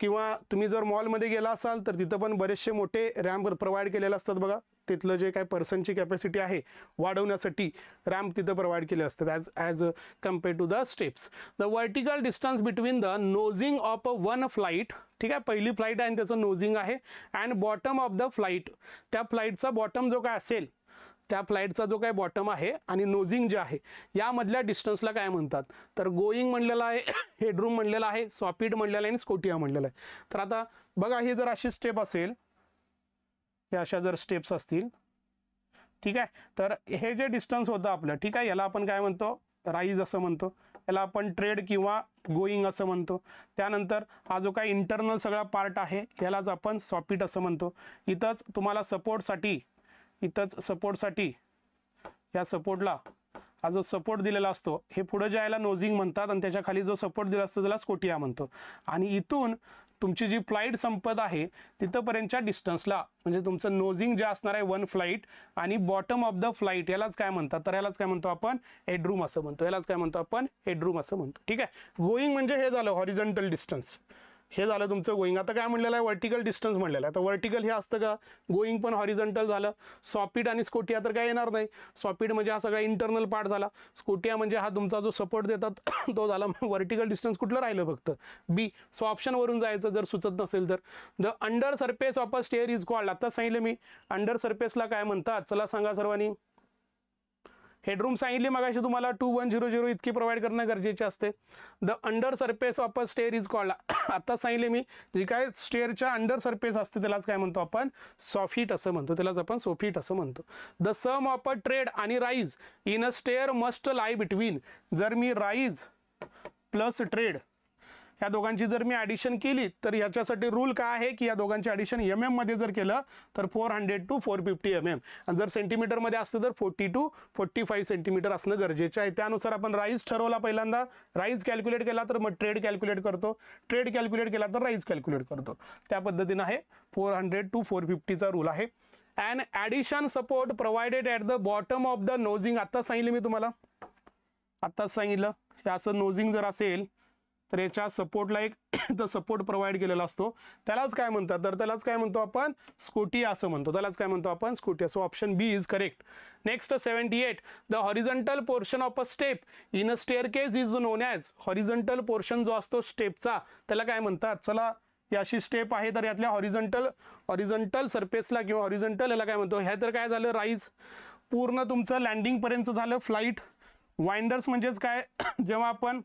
A: किंवा तुम्ही जर मॉलमध्ये गेला असाल तर तिथं पण बरेचसे मोठे रॅम्प प्रोव्हाइड केलेले असतात बघा तिथलं जे काय पर्सनची कॅपॅसिटी आहे वाढवण्यासाठी रॅम्प तिथं प्रोव्हाइड केले असतात as as compare to the steps the vertical distance between the nosing of a one flight ठीक आहे पहिली फ्लाईट आहे आणि त्याचं नोझिंग आहे and bottom of the flight त्या फ्लाईटचा बॉटम जो काय असेल त्या फ्लाईटचा जो काय बॉटम आहे आणि नोझिंग जे आहे यामधल्या डिस्टन्सला काय म्हणतात तर गोईंग म्हणलेलं आहे हेडरूम म्हणलेलं आहे सॉपिट म्हणलेलं आहे आणि स्कोटिया म्हणलेलं आहे तर आता बघा ही जर अशी स्टेप असेल या अशा जर स्टेप्स असतील ठीक आहे तर हे जे डिस्टन्स होतं आपलं ठीक आहे याला आपण काय म्हणतो राईज असं म्हणतो याला आपण ट्रेड किंवा गोईंग असं म्हणतो त्यानंतर हा जो काही इंटरनल सगळा पार्ट आहे यालाच आपण सॉपीट असं म्हणतो इथंच तुम्हाला सपोर्टसाठी इथंच सपोर्टसाठी या सपोर्टला हा जो सपोर्ट दिलेला असतो हे पुढे ज्या याला नोझिंग म्हणतात आणि त्याच्या खाली जो सपोर्ट दिला असतो त्याला स्कोटिया म्हणतो आणि इथून तुमची जी फ्लाईट संपत आहे तिथंपर्यंतच्या डिस्टन्सला म्हणजे तुमचं नोझिंग जे असणार आहे वन फ्लाईट आणि बॉटम ऑफ द फ्लाईट यालाच काय म्हणतात तर यालाच काय म्हणतो आपण हेडरूम असं म्हणतो यालाच काय म्हणतो आपण हेडरूम असं म्हणतो ठीक आहे गोईंग म्हणजे हे झालं हॉरिझॉन्टल डिस्टन्स हे झालं तुमचं गोईंग आता काय म्हणलेलं आहे वर्टिकल डिस्टन्स म्हणलेलं आहे तर व्हर्टिकल हे असतं का गोईंग पण हॉरिझॉन्टल झालं सॉपिट आणि स्कोटिया तर काय येणार नाही सॉपिट म्हणजे हा सगळा इंटरनल पार्ट झाला स्कोटिया म्हणजे हा तुमचा जो सपोर्ट देतात तो झाला वर्टिकल डिस्टन्स कुठलं राहिलं फक्त बी सो ऑप्शनवरून जायचं जर सुचत नसेल तर the under surface of a stair is called आता सांगितलं मी अंडर सरफेसला काय म्हणतात चला सांगा सर्वांनी हेडरूम सांगितली मगाशी तुम्हाला टू वन झिरो झिरो इतकी प्रोव्हाइड करणं गरजेचे असते the under surface of a stair is called आता सांगितले मी जी काय स्टेअरच्या अंडर सरफेस असते त्यालाच काय म्हणतो आपण सॉफिट असं म्हणतो त्यालाच आपण सोफिट असं म्हणतो the sum of a tread and rise in a stair must lie between जर मी राईज प्लस ट्रेड या दोघांची जर मी ॲडिशन केली तर याच्यासाठी रूल काय आहे की या दोघांची ॲडिशन एम एममध्ये जर केलं तर four hundred to four fifty M m आणि जर सेंटीमीटरमध्ये असतं तर forty to forty five centimetre असणं गरजेचं आहे त्यानुसार आपण राईस ठरवला पहिल्यांदा राईस कॅल्क्युलेट केला तर मग ट्रेड कॅल्क्युलेट करतो ट्रेड कॅल्क्युलेट केला तर राईस कॅल्क्युलेट करतो त्या पद्धतीनं आहे फोर हंड्रेड टू फोर फिफ्टीचा रूल आहे and addition support provided at the bottom of the nosing आत्ताच सांगितलं मी तुम्हाला आत्ताच सांगितलं असं नोझिंग जर असेल तर याच्या सपोर्टला एक तर सपोर्ट प्रोव्हाइड केलेला असतो त्यालाच काय म्हणतात तर त्यालाच काय म्हणतो आपण स्कोटी असं म्हणतो त्यालाच काय म्हणतो आपण स्कोटी असो option B is correct next seventy eight the horizontal portion of a step in a staircase is known as horizontal portion जो असतो स्टेपचा त्याला काय म्हणतात चला या अशी स्टेप आहे तर यातल्या हॉरिझंटल हॉरिझंटल सरफेसला किंवा हॉरिझंटल याला काय म्हणतो ह्या तर काय झालं राईज पूर्ण तुमचं लँडिंगपर्यंत झालं फ्लाईट वाइंडर्स म्हणजेच काय जेव्हा आपण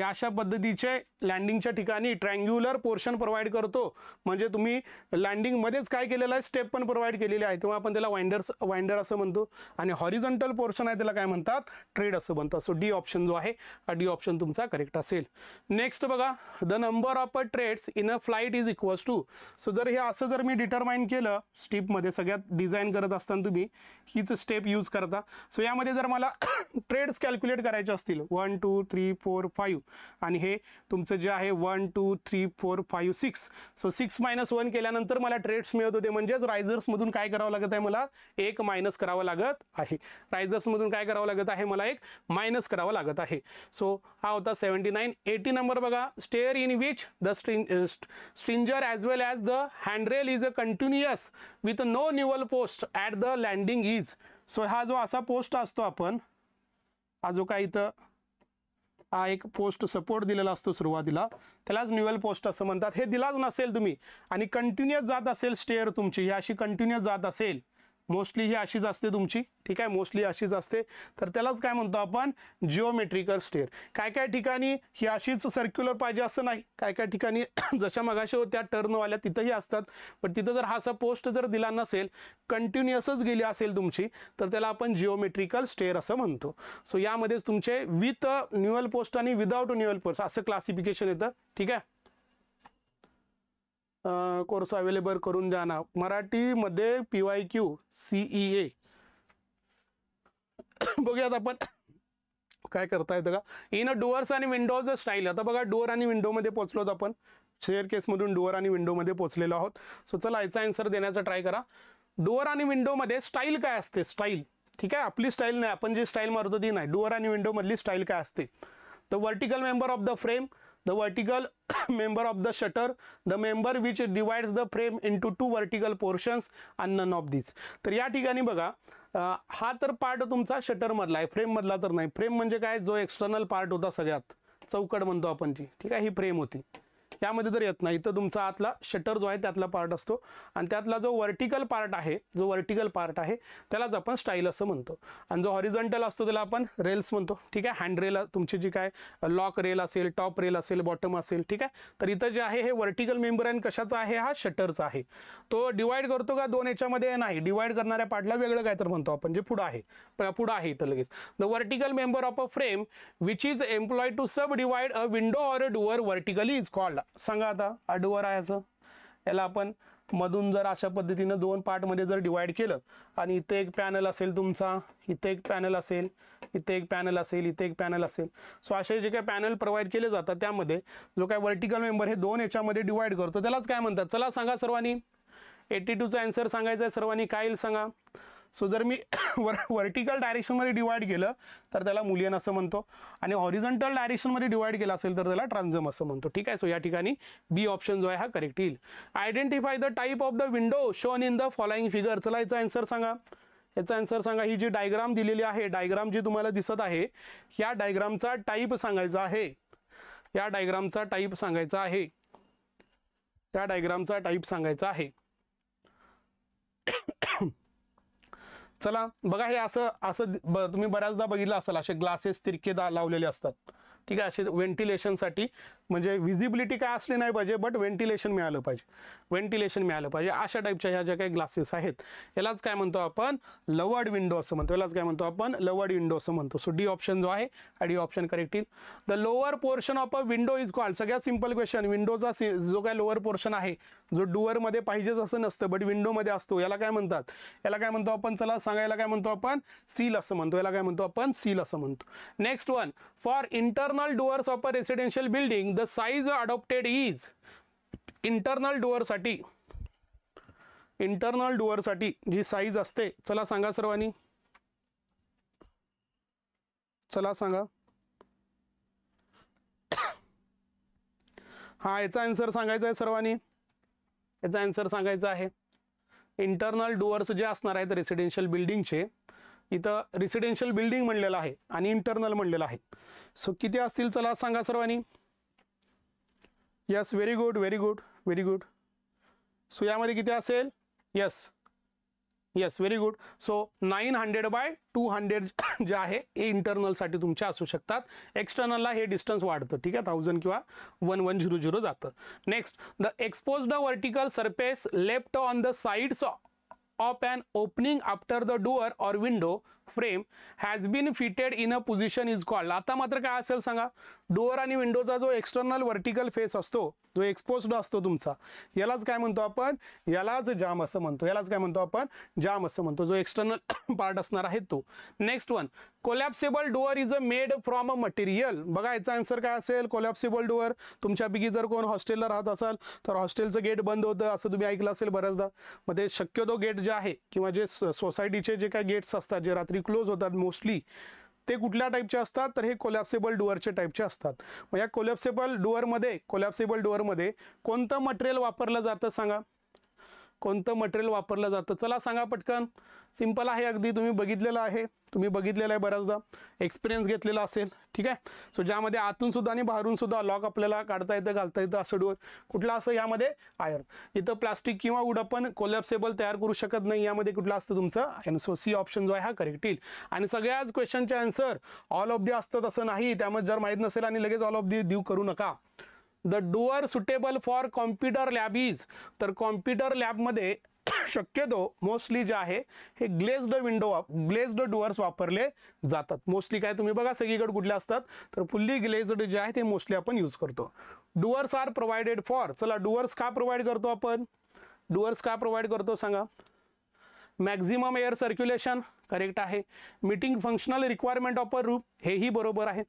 A: या अशा पद्धतीचे लँडिंगच्या ठिकाणी ट्रँग्युलर पोर्शन प्रोव्हाइड करतो म्हणजे तुम्ही लँडिंगमध्येच काय केलेलं आहे स्टेप पण प्रोव्हाइड केलेली आहे तेव्हा आपण त्याला वाइंडर्स वाइंडर असं म्हणतो आणि हॉरिझॉन्टल पोर्शन आहे त्याला काय म्हणतात ट्रेड असं म्हणतात सो डी ऑप्शन जो आहे हा डी ऑप्शन तुमचा करेक्ट असेल नेक्स्ट बघा the number of a treads in a flight is equals to so जर हे असं जर मी डिटरमाइन केलं स्टीपमध्ये सगळ्यात डिझाईन करत असताना तुम्ही हीच स्टेप यूज करता सो यामध्ये जर मला ट्रेड्स कॅल्क्युलेट करायचे असतील one two three four five आणि हे तुमचं जे आहे one two three four five six so six minus one केल्यानंतर मला ट्रेड्स मिळत होते म्हणजेच रायझर्समधून काय करावं लागत आहे मला एक मायनस करावं लागत आहे रायझर्समधून काय करावं लागत आहे मला एक मायनस करावं लागत आहे सो हा होता सेवन्टी नाईन एटी नंबर बघा stair in which the string stringer as well as the handrail is a continuous with no newel post at the landing is so हा जो असा पोस्ट असतो आपण हा जो काय इथं हा एक पोस्ट सपोर्ट दिलेला असतो सुरुवातीला त्यालाच न्यूएल पोस्ट असं म्हणतात हे दिलाच नसेल तुम्ही आणि कंटिन्युअस जात असेल स्टेअर तुमची ही अशी कंटिन्युअस जात असेल मोस्टली ही अशीच असते तुमची ठीक आहे मोस्टली अशीच असते तर त्यालाच काय म्हणतो आपण जिओमेट्रिकल स्टेअर काय काय ठिकाणी ही अशीच सर्क्युलर पाहिजे असं नाही काय काय ठिकाणी जशा मगाशी होत्या टर्नवाल्या तिथंही असतात पण तिथं जर हा असा पोस्ट जर दिला नसेल कंटिन्युअसच गेली असेल तुमची तर त्याला आपण जिओमेट्रिकल स्टेअर असं म्हणतो सो यामध्येच तुमचे विथ न्युअल पोस्ट आणि विदाऊट न्युअल पोस्ट असं क्लासिफिकेशन येतं ठीक आहे कोर्स अवेलेबल करून मराठी मराठीमध्ये P Y Q C E A बघूयात आपण काय करता येतं का इन अ डोअर्स आणि विंडोज स्टाईल आता बघा डोअर आणि विंडो मध्ये पोहोचलो आपण शेअर केसमधून डोअर आणि विंडो मध्ये पोहोचलेलो आहोत सो चला याचा आन्सर देण्याचा ट्राय करा डोअर आणि विंडोमध्ये स्टाईल काय असते स्टाईल ठीक आहे आपली स्टाईल नाही आपण जी स्टाईल मारतो ती नाही डोअर आणि मधली स्टाईल काय असते तर vertical member of the frame the vertical member of the shutter the member which divide the frame into two vertical portions and of this तर या ठिकाणी बघा हा तर पार्ट तुमचा शटरमधला आहे फ्रेममधला तर नाही फ्रेम म्हणजे काय जो एक्सटर्नल पार्ट होता सगळ्यात चौकट म्हणतो आपण जी ठीक आहे ही फ्रेम होती यामध्ये जर येत नाही तर तुमचा आतला शटर जो आहे त्यातला पार्ट असतो आणि त्यातला जो वर्टिकल पार्ट आहे जो वर्टिकल पार्ट आहे त्यालाच आपण स्टाईल असं म्हणतो आणि जो हॉरिझॉन्टल असतो त्याला आपण रेल्स म्हणतो ठीक आहे हँड रेल तुमची जी काय लॉक रेल असेल टॉप रेल असेल बॉटम असेल ठीक आहे तर इथं जे आहे हे वर्टिकल आणि कशाचा आहे हा शटरचा आहे तो डिवाईड करतो का दोन याच्यामध्ये नाही डिवाईड करणाऱ्या पार्टला वेगळं काय तर म्हणतो आपण जे पुढं आहे पुढं आहे इथं लगेच the vertical member of a frame which is employed to subdivide a window or a door vertically is called सांगा आता अडवर आहे असं याला आपण मधून जर अशा पद्धतीनं दोन पार्टमध्ये जर डिवाईड केलं आणि इथे एक पॅनल असेल तुमचा इथे एक पॅनल असेल इथे एक पॅनल असेल इथे एक पॅनल असेल सो असे जे काही पॅनल प्रोव्हाइड केले जातात त्यामध्ये जो काय वर्टिकल मेंबर हे दोन याच्यामध्ये डिवाईड करतो त्यालाच काय म्हणतात चला सांगा सर्वांनी एटी टूचा अँसर सांगायचा आहे सर्वांनी काय येईल सांगा सो जर मी वर वर्टिकल डायरेक्शनमध्ये डिवाईड केलं तर त्याला मुलियन असं म्हणतो आणि हॉरिझॉन्टल डायरेक्शनमध्ये डिवाईड केलं असेल तर त्याला ट्रान्झम असं म्हणतो ठीक आहे सो या ठिकाणी बी ऑप्शन जो आहे हा करेक्ट येईल identify the type of the window shown in the following figure चला याचा आन्सर सांगा याचा आन्सर सांगा ही जी डायग्राम दिलेली आहे डायग्राम जी तुम्हाला दिसत आहे या डायग्रामचा टाईप सांगायचा आहे या डायग्रामचा टाईप सांगायचा आहे या डायग्रामचा टाईप सांगायचा आहे चला बघा हे असं असं तुम्ही बऱ्याचदा बघितलं असेल असे ग्लासेस तिरके लावलेले असतात ठीक आहे असे व्हेंटिलेशनसाठी म्हणजे विजिबिलिटी काय असली नाही पाहिजे बट व्हेंटिलेशन मिळालं पाहिजे व्हेंटिलेशन मिळालं पाहिजे अशा टाईपच्या ह्या ज्या काही ग्लासेस आहेत यालाच काय म्हणतो आपण लवर्ड विंडो असं म्हणतो यालाच काय म्हणतो आपण लवर्ड विंडो असं म्हणतो सो डी ऑप्शन जो आहे हा डी ऑप्शन करेक्ट येईल the lower portion of a window is called सगळ्यात सिम्पल क्वेश्चन विंडोचा जो काय लोअर पोर्शन आहे जो डुअरमध्ये पाहिजेच असं नसतं बट विंडोमध्ये असतो याला काय म्हणतात याला काय म्हणतो आपण चला सांगायला काय म्हणतो आपण सील असं म्हणतो याला काय म्हणतो आपण सील असं म्हणतो next one for inter internal doors of a residential building the size adopted is internal डोअरसाठी इंटरनल डोअरसाठी जी साईज असते चला सांगा सर्वांनी चला सांगा हा याचा आन्सर सांगायचा आहे सर्वांनी याचा आन्सर सांगायचा आहे इंटरनल डोअर्स जे असणार आहेत रेसिडेन्शियल बिल्डिंगचे इथं रेसिडेन्शियल बिल्डिंग म्हणलेलं आहे आणि इंटरनल म्हणलेलं आहे सो किती असतील चला सांगा सर्वांनी yes very good very good very good so यामध्ये किती असेल yes yes very good so nine hundred by two hundred जे आहे हे इंटरनलसाठी तुमच्या असू शकतात ला हे डिस्टन्स वाढतं ठीक आहे थाउजंड किंवा वन वन झिरो झिरो जातं next the expose the vertical surface left on the sides of an opening after the door or window frame has been fitted in a position is called आता मात्र काय असेल सांगा door आणि विंडोचा जो external vertical face असतो जो एक्सपोज्ड असतो तुमचा यालाच काय म्हणतो आपण यालाच जाम असं म्हणतो यालाच काय म्हणतो आपण जाम असं म्हणतो जो एक्सटर्नल पार्ट असणार आहे तो next one collapsible door is a made from a material बघा याचा आन्सर काय असेल कोलॅप्सेबल डोअर तुमच्यापैकी जर कोण हॉस्टेलला राहत असाल तर हॉस्टेलचं गेट बंद होतं असं तुम्ही ऐकलं असेल बऱ्याचदा मध्ये शक्यतो गेट जे आहे किंवा जे सोसायटीचे जे काय गेट्स असतात जे रात्री क्लोज होतात मोस्टली ते कुठल्या टाईपचे असतात तर हे कोलॅप्सेबल डुअरचे टाईपचे असतात मग या कोलॅप्सेबल डुअरमध्ये कोलॅप्सेबल डुअरमध्ये कोणतं मटेरियल वापरलं जातं सांगा कोणतं मटेरियल वापरलं जातं चला सांगा पटकन सिंपल आहे अगदी तुम्ही बघितलेलं आहे तुम्ही बघितलेलं आहे बऱ्याचदा एक्सपिरियन्स घेतलेला असेल ठीक आहे सो ज्यामध्ये आतून सुद्धा आणि बाहेरून सुद्धा लॉक आपल्याला काढता येतं घालता येतं असं डोर कुठला असं यामध्ये आयर्न इथं प्लास्टिक किंवा उड आपण कोलॅप्सेबल तयार करू शकत नाही यामध्ये कुठलं असतं तुमचं एनसोसी सी ऑप्शन जो आहे हा करेक्ट येईल आणि सगळ्याच क्वेश्चनचे आन्सर ऑल ऑफ दी असतं तसं नाही त्यामध्ये जर माहीत नसेल आणि लगेच ऑल ऑफ दी देऊ करू नका the door suitable for computer lab is तर कॉम्प्युटर लॅबमध्ये शक्यतो मोस्टली जे आहे हे ग्लेज्ड विंडो ग्लेज्ड डुअर्स वापरले जातात मोस्टली काय तुम्ही बघा सगळीकडे कुठले असतात तर फुल्ली ग्लेज्ड जे आहे ते मोस्टली आपण यूज करतो डुअर्स आर प्रोव्हाइडेड फॉर चला डुअर्स का प्रोव्हाइड करतो आपण डुअर्स का प्रोव्हाइड करतो सांगा मॅक्झिमम एअर सर्क्युलेशन करेक्ट आहे meeting functional requirement of a roof हेही बरोबर आहे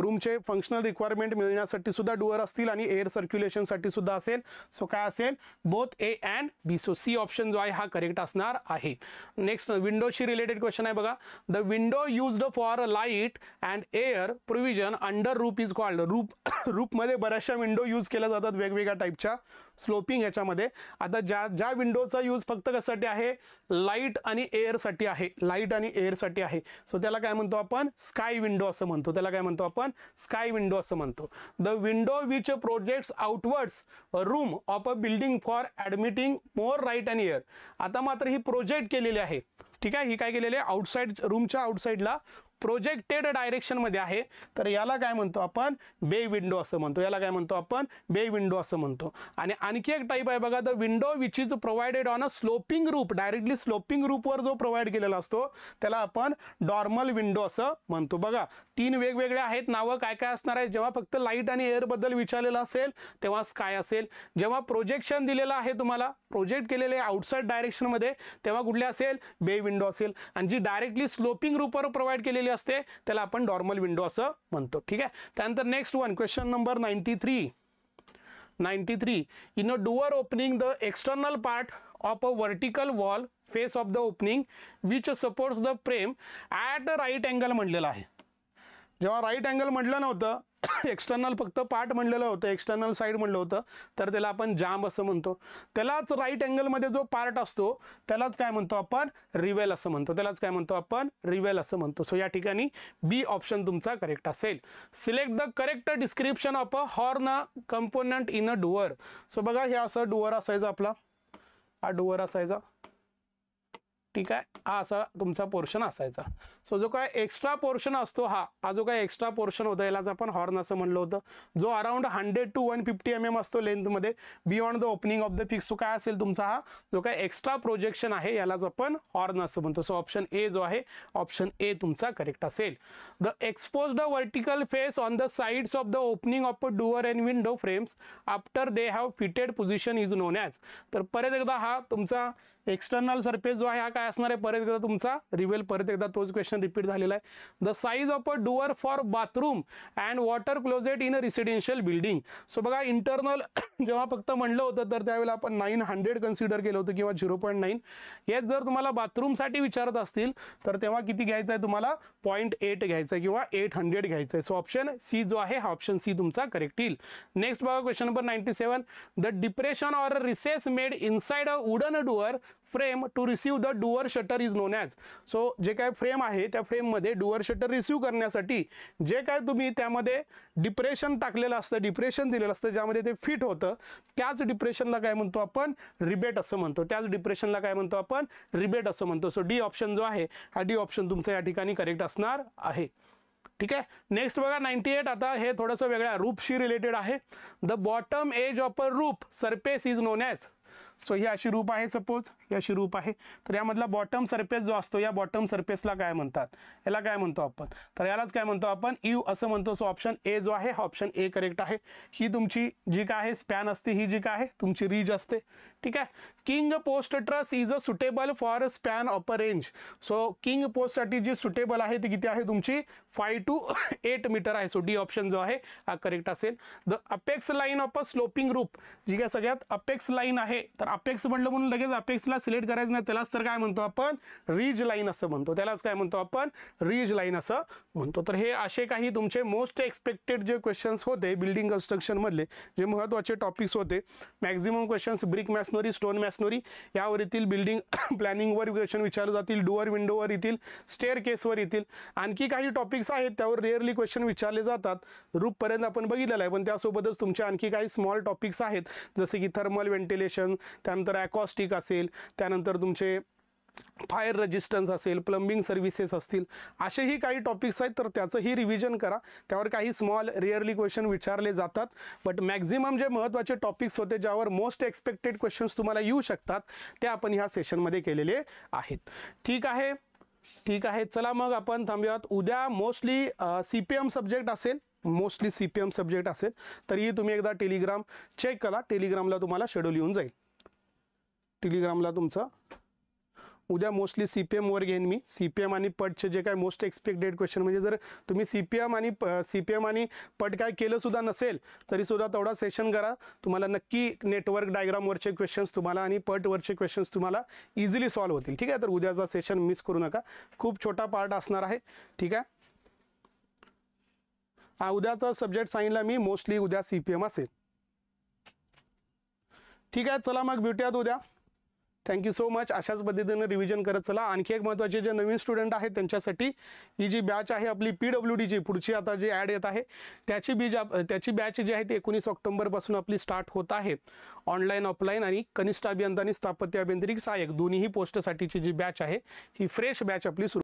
A: रूमचे फंक्शनल रिक्वायरमेंट मिळण्यासाठी सुद्धा डुअर असतील आणि एअर सर्क्युलेशनसाठी सुद्धा असेल सो काय असेल both A and B so C option जो आहे हा करेक्ट असणार आहे नेक्स्ट विंडोशी रिलेटेड क्वेश्चन आहे बघा the window used for light and air provision under roof is called roof रूपमध्ये बऱ्याचशा विंडो यूज केल्या जातात वेगवेगळ्या टाईपच्या स्लोपिंग याच्यामध्ये आता ज्या ज्या विंडोचा यूज फक्त कशासाठी आहे लाईट आणि एअरसाठी आहे लाईट आणि एअरसाठी आहे सो त्याला काय म्हणतो आपण स्काय विंडो असं म्हणतो त्याला काय म्हणतो आपण स्काय विंडो असं म्हणतो the window which projects outwards room of a building for admitting more light and air आता मात्र ही प्रोजेक्ट केलेली आहे ठीक आहे ही काय केलेली आहे आउटसाईड रूमच्या आउटसाईडला प्रोजेक्टेड डायरेक्शनमध्ये आहे तर याला काय म्हणतो आपण बे विंडो असं म्हणतो याला काय म्हणतो आपण बे विंडो असं म्हणतो आणि आणखी एक टाईप आहे बघा the window which is provided on a sloping roof directly sloping रूपवर जो प्रोव्हाइड केलेला असतो त्याला आपण डॉर्मल विंडो असं म्हणतो बघा तीन वेगवेगळे आहेत नावं काय काय असणार आहे जेव्हा फक्त लाईट आणि एअरबद्दल विचारलेलं असेल तेव्हा स्काय असेल जेव्हा प्रोजेक्शन दिलेलं आहे तुम्हाला प्रोजेक्ट केलेले आउटसाईड डायरेक्शनमध्ये तेव्हा कुठले असेल बे विंडो असेल आणि जी डायरेक्टली स्लोपिंग रूपवर प्रोव्हाइड केलेले असते त्याला आपण नॉर्मल विंडो असं म्हणतो ठीक आहे त्यानंतर next one question number ninety three ninety three in a door opening the external part of a vertical wall face of the opening which supports the frame at a right angle म्हणलेला आहे जेव्हा right angle म्हटलं नव्हतं external फक्त part म्हणलेलं होतं external side म्हणलं होतं तर त्याला आपण जांब असं म्हणतो त्यालाच राईट अँगलमध्ये जो पार्ट असतो त्यालाच काय म्हणतो आपण रिवेल असं म्हणतो त्यालाच काय म्हणतो आपण रिवेल असं म्हणतो सो या ठिकाणी बी ऑप्शन तुमचा करेक्ट असेल select the correct description of a horn component in a door so बघा हे असं डुअर असायचं आपला हा डुअर असायचा ठीक आहे हा असा तुमचा पोर्शन असायचा सो जो काय एक्स्ट्रा पोर्शन असतो हा हा जो काय एक्स्ट्रा पोर्शन होता यालाच आपण हॉर्न असं म्हणलं होतं जो around hundred to one fifty M M असतो लेंथमध्ये beyond the opening of the fix काय असेल तुमचा हा जो काय एक्स्ट्रा प्रोजेक्शन आहे यालाच आपण हॉर्न असं म्हणतो सो ऑप्शन ए जो आहे ऑप्शन ए तुमचा करेक्ट असेल the expose the vertical face on the sides of the opening of door and window frames after they have fitted position is known as तर परत एकदा हा तुमचा एक्सटर्नल सरफेस जो आहे हा काय असणार आहे परत एकदा तुमचा रिवेल परत एकदा तोच क्वेश्चन रिपीट झालेला आहे the size of a door for bathroom and water closet in a residential building so बघा इंटरनल जेव्हा फक्त म्हणलं होतं तर त्यावेळेला आपण नाईन हंड्रेड कन्सिडर केलं होतं किंवा झिरो पॉईंट नाईन हेच जर तुम्हाला बाथरूमसाठी विचारत असतील तर तेव्हा किती घ्यायचं आहे तुम्हाला पॉईंट एट घ्यायचं आहे किंवा एट हंड्रेड घ्यायचं आहे सो ऑप्शन सी जो आहे हा ऑप्शन सी तुमचा करेक्ट येईल नेक्स्ट बघा question number ninety seven the depression or recess made inside a wooden door frame to receive the door shutter is known as so जे काय फ्रेम आहे त्या फ्रेममध्ये डुअर शटर रिसीव करण्यासाठी जे काय तुम्ही त्यामध्ये डिप्रेशन टाकलेलं असतं डिप्रेशन दिलेलं असतं ज्यामध्ये ते फिट होतं त्याच डिप्रेशनला काय म्हणतो आपण रिबेट असं म्हणतो त्याच डिप्रेशनला काय म्हणतो आपण रिबेट असं म्हणतो सो डी ऑप्शन जो आहे हा डी ऑप्शन तुमचा या ठिकाणी करेक्ट असणार आहे ठीक आहे नेक्स्ट बघा नाईन्टी एट आता हे थोडंसं वेगळ्या रूपशी रिलेटेड आहे the bottom edge of a roof surface is known as so ही अशी रूप आहे सपोज ही अशी रूप आहे तर यामधला बॉटम सरफेस जो असतो या बॉटम सरफेसला काय म्हणतात याला काय म्हणतो आपण तर यालाच काय म्हणतो आपण यू असं म्हणतो सो ऑप्शन ए जो आहे हा ऑप्शन ए करेक्ट आहे ही तुमची जी काय आहे स्पॅन असते ही जी काय आहे तुमची रीज असते ठीक आहे king post truss is a suitable for span upper range so king पोस्टसाठी जी सुटेबल आहे ती किती आहे तुमची फाय टू एट मीटर आहे सो डी ऑप्शन जो आहे हा करेक्ट असेल the apex line of a sloping roof जी काय सगळ्यात अपेक्स लाईन आहे तर अपेक्स म्हणलं म्हणून लगेच अपेक्सला सिलेक्ट करायचं नाही त्यालाच तर काय म्हणतो आपण रिज लाईन असं म्हणतो त्यालाच काय म्हणतो आपण रिज लाईन असं म्हणतो तर हे असे काही तुमचे मोस्ट एक्सपेक्टेड जे क्वेश्चन्स होते बिल्डिंग कन्स्ट्रक्शनमधले जे महत्त्वाचे टॉपिक्स होते maximum questions brick masonry stone masonry यावर येथील बिल्डिंग प्लॅनिंगवर क्वेश्चन विचारले जातील डोअर विंडोवर येतील स्टेअर केसवर येतील आणखी काही टॉपिक्स आहेत त्यावर रेअरली क्वेश्चन विचारले जातात रूपपर्यंत आपण बघितलेलं आहे पण त्यासोबतच तुमचे आणखी काही स्मॉल टॉपिक्स आहेत जसे की थर्मल व्हेंटिलेशन त्यानंतर ॲकॉस्टिक असेल त्यानंतर तुमचे फायर रजिस्टन्स असेल प्लंबिंग सर्व्हिसेस असतील असेही काही टॉपिक्स आहेत तर त्याचंही रिव्हिजन करा त्यावर काही स्मॉल रिअरली क्वेश्चन विचारले जातात बट मॅक्झिमम जे महत्त्वाचे टॉपिक्स होते ज्यावर मोस्ट एक्सपेक्टेड क्वेश्चन्स तुम्हाला येऊ शकतात ते आपण ह्या सेशनमध्ये केलेले आहेत ठीक आहे ठीक आहे चला मग आपण थांबूयात उद्या mostly C P M subject असेल mostly C P M subject असेल तरीही तुम्ही एकदा टेलिग्राम चेक करा टेलिग्रामला तुम्हाला शेड्यूल येऊन जाईल टेलिग्रामला तुमचं उद्या मोस्टली सी पी एमवर घेईन मी सी पी एम आणि पटचे जे काय मोस्ट एक्सपेक्टेड क्वेश्चन म्हणजे जर तुम्ही सी पी एम आणि सी पी एम आणि पट काय केलंसुद्धा नसेल तरीसुद्धा तेवढा सेशन करा तुम्हाला नक्की नेटवर्क डायग्रामवरचे क्वेश्चन्स तुम्हाला आणि पटवरचे क्वेश्चन्स तुम्हाला इझिली सॉल्व्ह होतील ठीक आहे तर उद्याचा सेशन मिस करू नका खूप छोटा पार्ट असणार आहे ठीक आहे हा उद्याचा सब्जेक्ट साईनला मी मोस्टली उद्या सी पी एम असेल ठीक आहे चला मग भेटूयात उद्या थँक्यू सो मच अशाच पद्धतीनं रिव्हिजन करत चला आणखी एक महत्त्वाचे जे नवीन स्टुडंट आहेत त्यांच्यासाठी ही जी बॅच आहे आपली पी डब्ल्यू डीची पुढची आता जी ॲड येत आहे त्याची बीज त्याची बॅच जी आहे ती एकोणीस ऑक्टोबरपासून आपली स्टार्ट होत आहे ऑनलाईन ऑफलाईन आणि कनिष्ठ अभियंता आणि स्थापत्य अभियंत्रिक सहाय्यक दोन्हीही पोस्टसाठीची जी बॅच आहे ही फ्रेश बॅच आपली सुरू